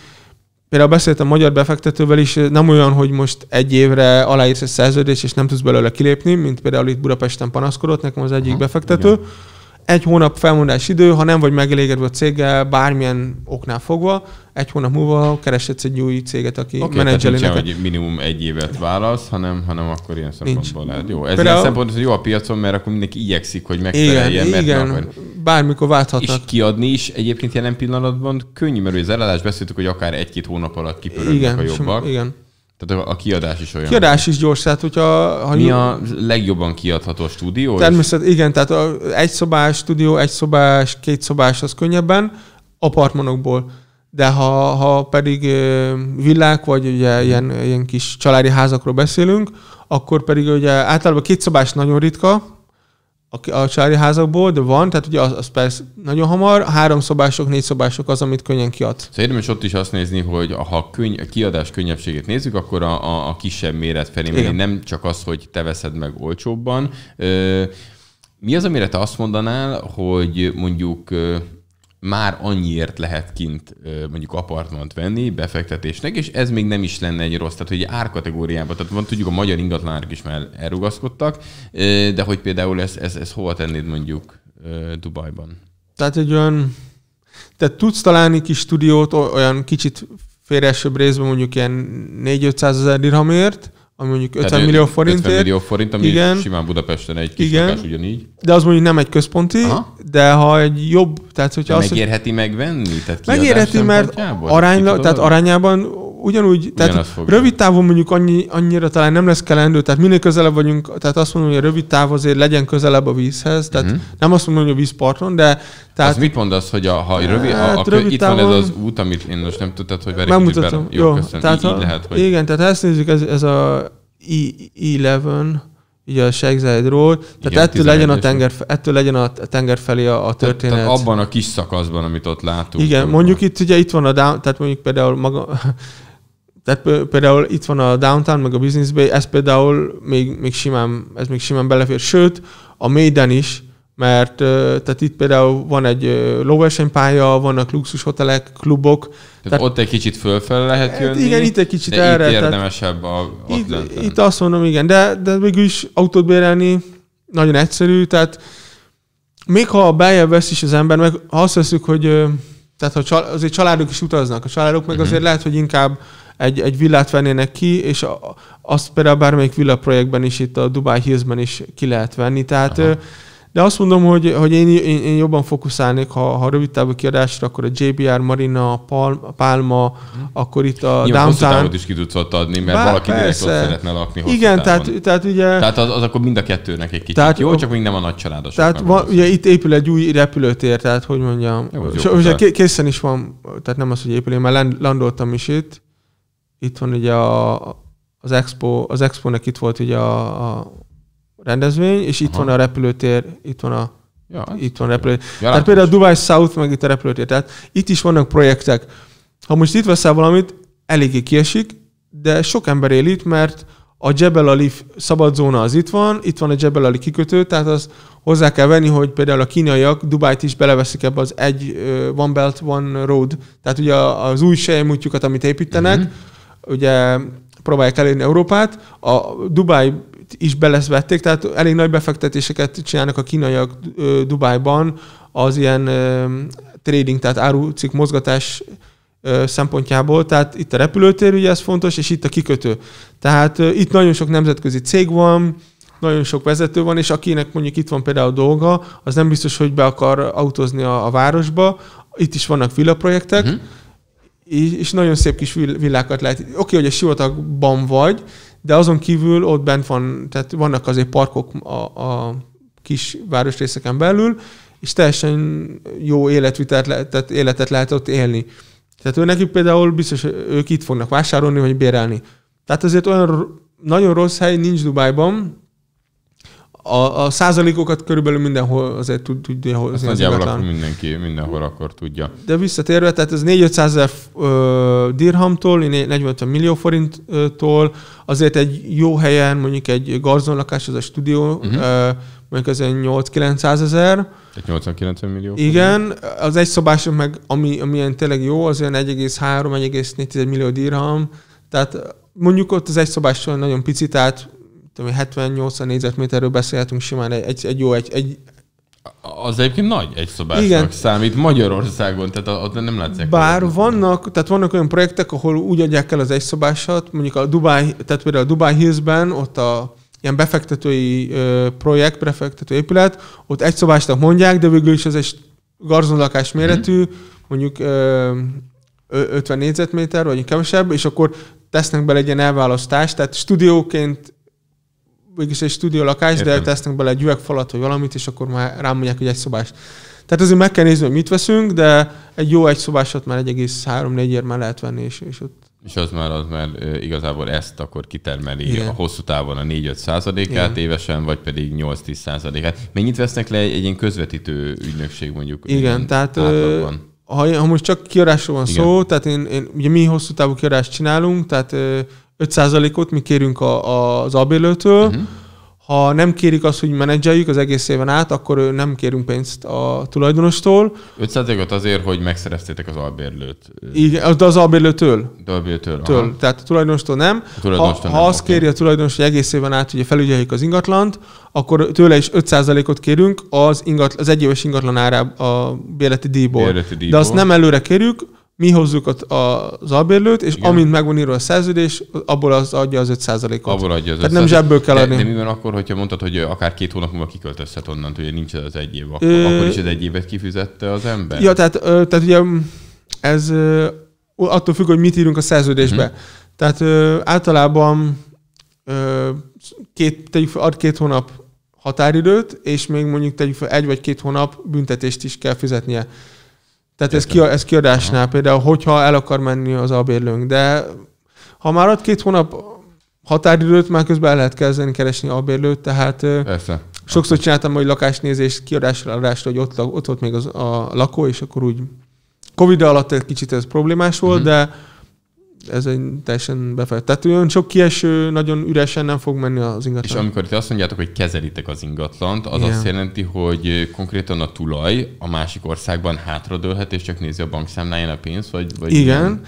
Például beszéltem magyar befektetővel is, nem olyan, hogy most egy évre aláírsz egy szerződést, és nem tudsz belőle kilépni, mint például itt Budapesten panaszkodott nekem az egyik Aha, befektető. Igen egy hónap felmondás idő, ha nem vagy megelégedve a céggel, bármilyen oknál fogva, egy hónap múlva kereshetsz egy új céget, aki okay, menedzseli neked. hogy minimum egy évet válasz, hanem, hanem akkor ilyen szempontból lehet. Jó, ez Például... ilyen szempontból jó a piacon, mert akkor mindenki igyekszik, hogy megfeleljen. Igen, igen akkor bármikor válthatnak. És kiadni is egyébként jelen pillanatban könnyű, mert az eladás beszéltük, hogy akár egy-két hónap alatt kipörögnek a jobbak. Sem, igen. Tehát a kiadás is olyan. Kiadás is gyors, tehát hogyha... Ha Mi a legjobban kiadható stúdió? Természetesen, igen, tehát a egy szobás stúdió, egy szobás, két szobás az könnyebben, apartmanokból. De ha, ha pedig villák, vagy ugye ilyen, ilyen kis családi házakról beszélünk, akkor pedig ugye általában két szobás nagyon ritka, a, a csári házakból, de van, tehát ugye az, az persze nagyon hamar, három szobások, négy szobások az, amit könnyen kiad. Szerintem szóval is ott is azt nézni, hogy ha könny, a kiadás könnyebbségét nézzük, akkor a, a, a kisebb méret felé mert nem csak az, hogy te veszed meg olcsóbban. Ö, mi az, amire te azt mondanál, hogy mondjuk már annyiért lehet kint mondjuk apartmant venni befektetésnek, és ez még nem is lenne egy rossz, tehát hogy árkategóriában, tehát van, tudjuk a magyar ingatlanárk is már elrugaszkodtak, de hogy például ez, ez, ez hova tennéd mondjuk Dubajban? Tehát egy olyan, tehát tudsz találni kis stúdiót olyan kicsit félresőbb részben mondjuk ilyen 4-500 ezer dirhamért, ami mondjuk 50 Tehát millió forint. 50 millió forint, ami igen, simán Budapesten egy kis igen, lakás ugyanígy. De az mondjuk nem egy központi, Aha. de ha egy jobb, tehát hogyha de megérheti azt... Megérheti megvenni? Tehát megérheti, mert arányla, tehát arányában ugyanúgy, tehát rövid távon mondjuk annyi, annyira talán nem lesz kelendő, tehát minél közelebb vagyunk, tehát azt mondom, hogy a rövid táv azért legyen közelebb a vízhez, tehát uh-huh. nem azt mondom, hogy a vízparton, de tehát... Az mit mondasz, hogy a, ha rövid, hát, a, akkor rövid itt távon... van ez az út, amit én most nem tudtad, hogy verjük Jó, Jó, Tehát, így, ha, így lehet, hogy... Igen, tehát ezt nézzük, ez, ez a E11, ugye a Segzaidról, tehát Igen, ettől, legyen a tenger, ettől legyen a tenger felé a, a történet. Tehát, tehát abban a kis szakaszban, amit ott látunk. Igen, mondjuk van. itt ugye itt van a down, tehát mondjuk például maga, tehát például itt van a Downtown, meg a Business Bay, ez például még, még simán, ez még simán belefér. Sőt, a Maiden is, mert tehát itt például van egy lóversenypálya, vannak luxus hotelek, klubok. Tehát, tehát ott egy kicsit fölfel lehet hát jönni. Igen, itt egy kicsit de erre. Itt érdemesebb a, itt, itt azt mondom, igen, de, de végül is autót bérelni nagyon egyszerű, tehát még ha beljebb vesz is az ember, meg ha azt veszük, hogy tehát ha azért családok is utaznak, a családok meg uh-huh. azért lehet, hogy inkább egy, egy villát vennének ki, és a, azt például bármelyik villa projektben is, itt a Dubai Hillsben is ki lehet venni. Tehát, de azt mondom, hogy, hogy én, én, én jobban fokuszálnék ha, ha rövid távú kiadásra, akkor a JBR Marina, Palma, Palma mhm. akkor itt a Nyilván Downtown. is ki tudsz ott adni, mert Bár, valaki persze. direkt ott szeretne lakni Igen, tehát, tehát, ugye... Tehát az, az, akkor mind a kettőnek egy kicsit tehát, jó, csak még nem a nagy családos. Tehát van, ugye itt épül egy új repülőtér, tehát hogy mondjam, jó, jó, ugye készen is van, tehát nem az, hogy épül, én már landoltam is itt, itt van ugye a, az Expo, az Expo-nek itt volt ugye a, a rendezvény, és itt Aha. van a repülőtér, itt van a ja, itt van a repülőtér. Jelentős. tehát például a Dubai South, meg itt a repülőtér. Tehát itt is vannak projektek. Ha most itt veszel valamit, eléggé kiesik, de sok ember él itt, mert a Jebel Ali szabadzóna az itt van, itt van a Jebel Ali kikötő, tehát az hozzá kell venni, hogy például a kínaiak Dubájt is beleveszik ebbe az egy One Belt, One Road, tehát ugye az új sejemútjukat, amit építenek, uh-huh ugye próbálják elérni Európát, a Dubái is beleszvették, tehát elég nagy befektetéseket csinálnak a kínaiak Dubájban az ilyen trading, tehát árucik mozgatás szempontjából, tehát itt a repülőtér ugye ez fontos, és itt a kikötő. Tehát itt nagyon sok nemzetközi cég van, nagyon sok vezető van, és akinek mondjuk itt van például dolga, az nem biztos, hogy be akar autózni a, a városba. Itt is vannak villaprojektek, uh-huh. Mhm és nagyon szép kis villákat lehet. Oké, okay, hogy a sivatagban vagy, de azon kívül ott bent van, tehát vannak azért parkok a, a kis városrészeken belül, és teljesen jó életvitelt, tehát életet lehet ott élni. Tehát ő nekik például biztos, hogy ők itt fognak vásárolni, vagy bérelni. Tehát azért olyan nagyon rossz hely nincs Dubájban, a, a százalékokat körülbelül mindenhol azért tud, tudja hozni. Ezt nagyjából akkor mindenki mindenhol akkor tudja. De visszatérve, tehát ez 4-500 ezer dirhamtól, 45 millió forinttól, azért egy jó helyen, mondjuk egy garzonlakás, az a stúdió, uh-huh. Ö, mondjuk az egy 8-900 ezer. Egy 89 millió. Igen, az egy szobás, meg ami, ami tényleg jó, az olyan 1,3-1,4 millió dirham, tehát mondjuk ott az egy szobás nagyon picit, tehát 70-80 négyzetméterről beszélhetünk simán, egy, egy jó, egy, egy, az egyébként nagy egy szobásnak Igen. számít Magyarországon, tehát ott nem látszik. Bár el. vannak, tehát vannak olyan projektek, ahol úgy adják el az szobásat, mondjuk a Dubai, tehát például a Dubai Hills-ben, ott a ilyen befektetői ö, projekt, befektető épület, ott egy szobásnak mondják, de végül is ez egy garzonlakás mhm. méretű, mm-hmm. mondjuk ö, 50 négyzetméter, vagy kevesebb, és akkor tesznek bele egy ilyen elválasztást, tehát stúdióként mégis egy stúdió lakás, Értem. de tesznek bele egy üvegfalat vagy valamit, és akkor már rám mondják, hogy egy szobás. Tehát azért meg kell nézni, hogy mit veszünk, de egy jó egy szobásat már 13 4 ér már lehet venni, és, és ott és az már, az már igazából ezt akkor kitermeli Igen. a hosszú távon a 4-5 százalékát évesen, vagy pedig 8-10 százalékát. Mennyit vesznek le egy, egy ilyen közvetítő ügynökség mondjuk? Igen, tehát ha, ha most csak kiadásról van Igen. szó, tehát én, én, ugye mi hosszú távú kiadást csinálunk, tehát 5%-ot mi kérünk a, a, az abélőtől, uh-huh. Mhm. Ha nem kérik azt, hogy menedzseljük az egész éven át, akkor nem kérünk pénzt a tulajdonostól. 5%-ot azért, hogy megszereztétek az albérlőt. Igen, de az albérlőtől. De albérlőtől. Től. Tehát a tulajdonostól nem. A tulajdonostól ha, nem. ha azt okay. kéri a tulajdonos, hogy egész éven át ugye felügyeljük az ingatlant, akkor tőle is 5%-ot kérünk az, ingatlan, az egyéves ingatlan árá a bérleti díjból. bérleti díjból. De azt nem előre kérjük, mi hozzuk a, a, az albérlőt, és Igen. amint megvan írva a szerződés, abból az adja az 5%-ot. Abból adja az Tehát 5%. nem zsebből kell adni. De, de mi van akkor, hogyha mondtad, hogy akár két hónap múlva kiköltözhet onnan, hogy nincs az egy év, akkor, Ö... akkor is az egy évet kifizette az ember? Ja, tehát, tehát ugye ez attól függ, hogy mit írunk a szerződésbe. Uh-huh. Tehát általában két, tegyük fel, ad két hónap határidőt, és még mondjuk tegyük fel egy vagy két hónap büntetést is kell fizetnie. Tehát ez, ki, ez kiadásnál Aha. például, hogyha el akar menni az albérlőnk, de ha már ad két hónap határidőt, már közben el lehet kezdeni keresni albérlőt, tehát Persze. sokszor csináltam, hogy lakásnézést, kiadásra, adásra, hogy ott, ott volt még az, a lakó, és akkor úgy Covid alatt egy kicsit ez problémás volt, uh-huh. de ez egy teljesen befejezett. Tehát olyan sok kieső, nagyon üresen nem fog menni az ingatlan. És amikor te azt mondjátok, hogy kezelitek az ingatlant, az Igen. azt jelenti, hogy konkrétan a tulaj a másik országban hátradőlhet, és csak nézi a bankszámláján a pénzt? Vagy, vagy Igen, ilyen?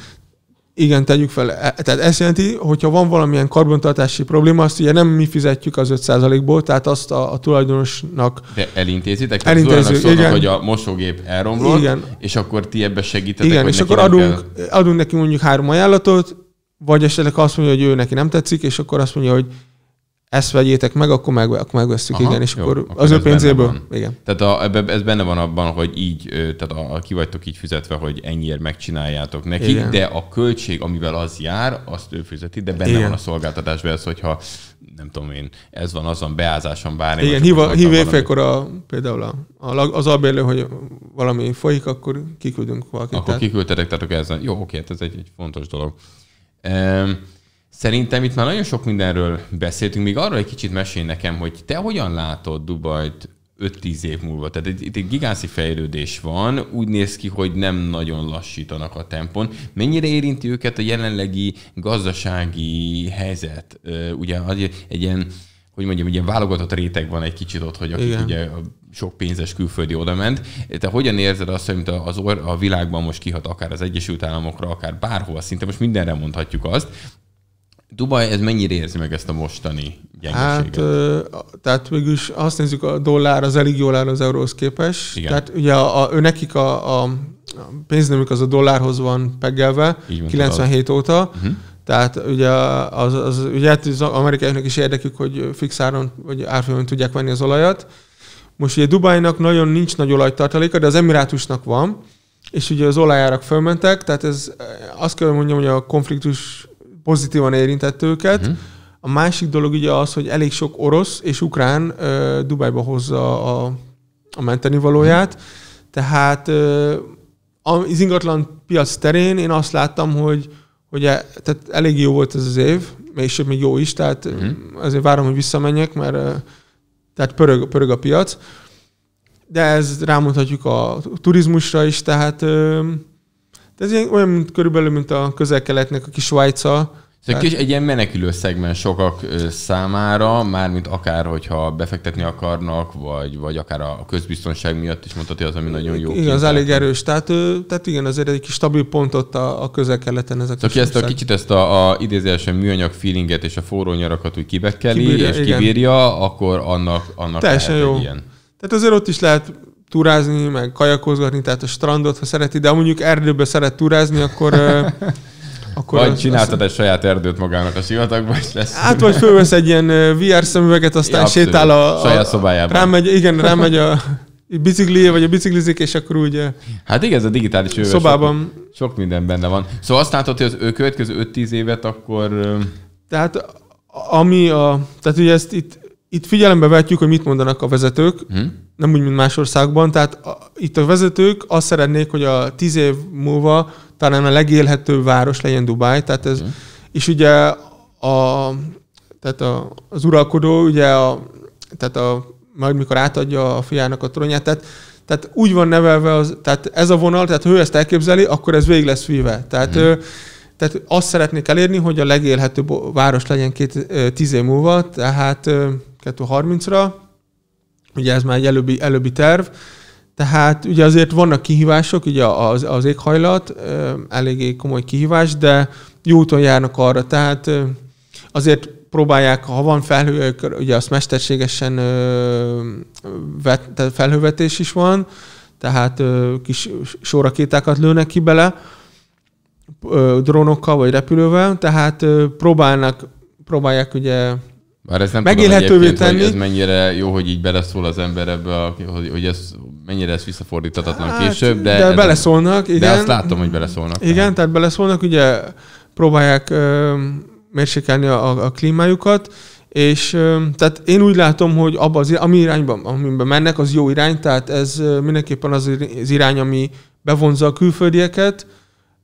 Igen, tegyük fel. E, tehát ezt jelenti, hogyha van valamilyen karbantartási probléma, azt ugye nem mi fizetjük az 5%-ból, tehát azt a, a tulajdonosnak... De elintézitek? Elintézzük, igen. hogy a mosógép elromlott, igen. és akkor ti ebbe segítetek, Igen, és akkor adunk, kell... adunk neki mondjuk három ajánlatot, vagy esetleg azt mondja, hogy ő neki nem tetszik, és akkor azt mondja, hogy ezt vegyétek meg, akkor, meg, akkor megveszünk, Aha, igen, és jó, akkor, akkor az ő pénzéből. Igen. Tehát a, ez benne van abban, hogy így, tehát a, a, ki vagytok így fizetve, hogy ennyiért megcsináljátok nekik, igen. de a költség, amivel az jár, azt ő fizeti, de benne igen. van a szolgáltatásban ez, hogyha nem tudom én, ez van azon beázáson bármi. Igen, hív, hív éjfélkor a, például a, a, az albérlő, hogy valami folyik, akkor kiküldünk valakit. Akkor tehát... kiküldtetek, tehát ez, jó, oké, hát ez egy, egy fontos dolog. Um, Szerintem itt már nagyon sok mindenről beszéltünk, még arról egy kicsit mesélj nekem, hogy te hogyan látod Dubajt 5-10 év múlva. Tehát itt, itt egy gigászi fejlődés van, úgy néz ki, hogy nem nagyon lassítanak a tempon. Mennyire érinti őket a jelenlegi gazdasági helyzet? Ugye egy ilyen hogy mondjam, ugye válogatott réteg van egy kicsit ott, hogy akik Igen. ugye sok pénzes külföldi oda ment. Te hogyan érzed azt, hogy az or, a világban most kihat akár az Egyesült Államokra, akár bárhol, szinte most mindenre mondhatjuk azt, Dubaj ez mennyire érzi meg ezt a mostani gyengeséget? Hát, tehát mégis azt nézzük, a dollár az elég jól áll az euróhoz képest. Igen. Tehát ugye a, a, ő nekik a, a pénznemük az a dollárhoz van peggelve, 97 az. óta. Uh-huh. Tehát ugye az, az, ugye hát az amerikaiaknak is érdekük, hogy fix áron vagy árfolyamon tudják venni az olajat. Most ugye Dubajnak nagyon nincs nagy olajtartaléka, de az Emirátusnak van, és ugye az olajárak fölmentek, tehát ez azt kell mondjam, hogy a konfliktus pozitívan érintett őket. Uh-huh. A másik dolog ugye az, hogy elég sok orosz és ukrán uh, Dubajba hozza a, a menteni valóját, uh-huh. Mhm. tehát uh, az ingatlan piac terén én azt láttam, hogy ugye, tehát elég jó volt ez az év, és még jó is, tehát uh-huh. azért várom, hogy visszamenjek, mert tehát pörög, pörög a piac. De ez rámutatjuk a turizmusra is, tehát de ez ilyen, olyan mint, körülbelül, mint a közel-keletnek a kis Svájca. Ez egy, kis, egy ilyen menekülő szegmens sokak számára, mármint akár, hogyha befektetni akarnak, vagy, vagy akár a közbiztonság miatt is mondhatja az, ami nagyon jó. Igen, az elég erős. Tehát, tehát igen, azért egy kis stabil pont ott a, a közel-keleten ez szóval a ezt a kicsit ezt a, a idézésen műanyag feelinget és a forró nyarakat úgy kibekkeli, kibírja, és igen. akkor annak, annak Teljesen jó. ilyen. Tehát azért ott is lehet túrázni, meg kajakozgatni, tehát a strandot, ha szereti, de mondjuk erdőbe szeret túrázni, akkor... <laughs> akkor vagy az, csináltad az... egy saját erdőt magának a sivatagban, és lesz. Hát, vagy fölvesz egy ilyen VR szemüveget, aztán ja, sétál a, a... Saját szobájában. Rámegy, igen, rámegy a bicikli, vagy a biciklizik, és akkor úgy... Hát igen, ez a digitális jövő. Szobában. Sok, sok minden benne van. Szóval azt látod, hogy az ő következő 5-10 évet akkor... Tehát ami a... Tehát ugye ezt itt itt figyelembe vetjük, hogy mit mondanak a vezetők, hmm. nem úgy, mint más országban. Tehát a, itt a vezetők azt szeretnék, hogy a tíz év múlva talán a legélhetőbb város legyen Dubáj. Tehát ez, hmm. És ugye a, tehát a, az uralkodó, ugye a, tehát a, majd mikor átadja a fiának a trónját, tehát, tehát úgy van nevelve, az, tehát ez a vonal, tehát ha ő ezt elképzeli, akkor ez végig lesz víve. Tehát hmm. ő, tehát azt szeretnék elérni, hogy a legélhetőbb város legyen két, tíz év múlva, tehát 2030 ra Ugye ez már egy előbbi, előbbi terv. Tehát ugye azért vannak kihívások, ugye az, az éghajlat eléggé komoly kihívás, de jó úton járnak arra. Tehát azért próbálják, ha van felhő, ugye azt mesterségesen felhővetés is van, tehát kis sórakétákat lőnek ki bele, drónokkal vagy repülővel, tehát próbálnak, próbálják ugye már ez nem megélhetővé tudom tenni. Hogy ez mennyire jó, hogy így beleszól az ember ebbe, hogy, hogy ez mennyire ez visszafordíthatatlan hát, később. De, de beleszólnak, igen. De azt látom, hogy beleszólnak. Igen, tehát, tehát beleszólnak, ugye próbálják ö, mérsékelni a, a klímájukat, és ö, tehát én úgy látom, hogy abba az, ami irányban, amiben mennek, az jó irány, tehát ez mindenképpen az, az irány, ami bevonza a külföldieket,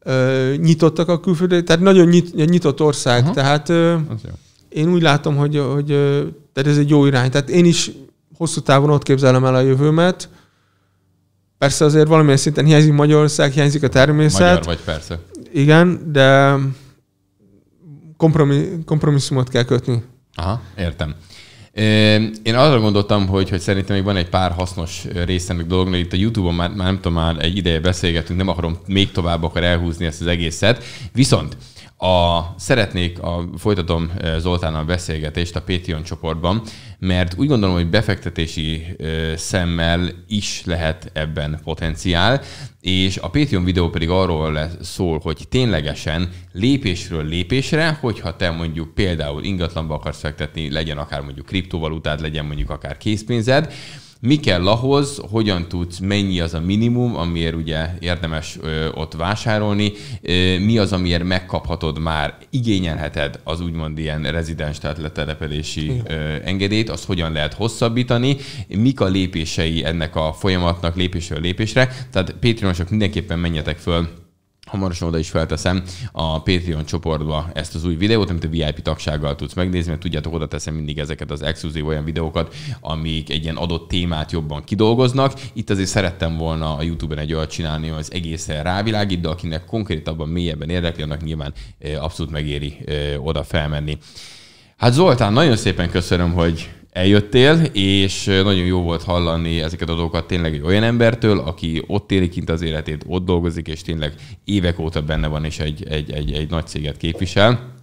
ö, nyitottak a külföldiek, tehát nagyon nyit, nyitott ország, Aha. tehát... Ö, az jó én úgy látom, hogy, hogy tehát ez egy jó irány. Tehát én is hosszú távon ott képzelem el a jövőmet. Persze azért valamilyen szinten hiányzik Magyarország, hiányzik a természet. Magyar vagy, persze. Igen, de kompromisszumot kell kötni. Aha, értem. Én arra gondoltam, hogy, hogy szerintem még van egy pár hasznos része dolog, mert Itt a YouTube-on már, már nem tudom, már egy ideje beszélgetünk, nem akarom még tovább akar elhúzni ezt az egészet. Viszont a, szeretnék, a, folytatom eh, Zoltánnal beszélgetést a Pétion csoportban, mert úgy gondolom, hogy befektetési ö, eh, szemmel is lehet ebben potenciál, és a Patreon videó pedig arról lesz, szól, hogy ténylegesen lépésről lépésre, hogyha te mondjuk például ingatlanba akarsz fektetni, legyen akár mondjuk kriptovalutát, legyen mondjuk akár készpénzed, mi kell ahhoz, hogyan tudsz, mennyi az a minimum, amiért ugye érdemes ö, ott vásárolni, ö, mi az, amiért megkaphatod már, igényelheted az úgymond ilyen rezidens, tehát letelepedési ö, engedélyt, azt hogyan lehet hosszabbítani, mik a lépései ennek a folyamatnak lépésről lépésre, tehát Patreonosok mindenképpen menjetek föl hamarosan oda is felteszem a Patreon csoportba ezt az új videót, amit a VIP tagsággal tudsz megnézni, mert tudjátok, oda teszem mindig ezeket az exkluzív olyan videókat, amik egy ilyen adott témát jobban kidolgoznak. Itt azért szerettem volna a YouTube-en egy olyat csinálni, hogy az egészen rávilágít, de akinek konkrétabban, mélyebben érdekli, annak nyilván abszolút megéri oda felmenni. Hát Zoltán, nagyon szépen köszönöm, hogy eljöttél, és nagyon jó volt hallani ezeket a dolgokat tényleg egy olyan embertől, aki ott éli kint az életét, ott dolgozik, és tényleg évek óta benne van, és egy, egy, egy, egy nagy céget képvisel.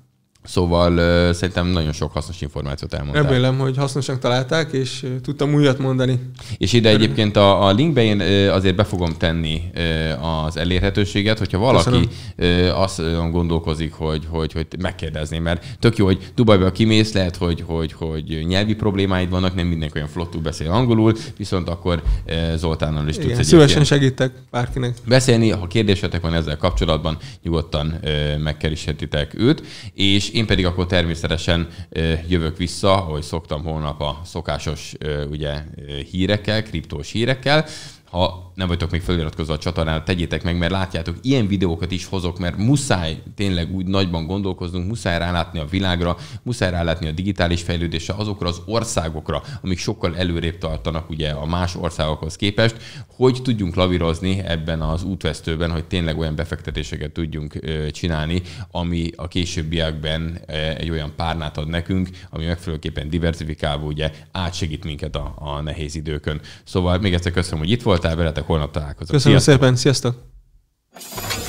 Szóval uh, szerintem nagyon sok hasznos információt elmondtál. Remélem, hogy hasznosnak találták, és uh, tudtam újat mondani. És ide Örül. egyébként a, a linkbe én uh, azért be fogom tenni az elérhetőséget, hogyha valaki azt gondolkozik, hogy, hogy, hogy megkérdezni, mert tök jó, hogy Dubajba kimész, lehet, hogy, hogy, hogy nyelvi problémáid vannak, nem mindenki olyan flottú beszél angolul, viszont akkor Zoltánnal is Igen, tudsz Szívesen segítek bárkinek. Beszélni, ha kérdésetek van ezzel kapcsolatban, nyugodtan megkerishetitek őt, és én pedig akkor természetesen jövök vissza, ahogy szoktam holnap a szokásos ugye, hírekkel, kriptós hírekkel. Ha nem vagytok még feliratkozva a csatornára, tegyétek meg, mert látjátok, ilyen videókat is hozok, mert muszáj tényleg úgy nagyban gondolkoznunk, muszáj rálátni a világra, muszáj rálátni a digitális fejlődésre, azokra az országokra, amik sokkal előrébb tartanak ugye a más országokhoz képest, hogy tudjunk lavírozni ebben az útvesztőben, hogy tényleg olyan befektetéseket tudjunk csinálni, ami a későbbiekben egy olyan párnát ad nekünk, ami megfelelőképpen diversifikálva ugye átsegít minket a, a nehéz időkön. Szóval még egyszer köszönöm, hogy itt voltál veletek, holnap találkozunk. Köszönöm Sziasztok. szépen, sziasztok!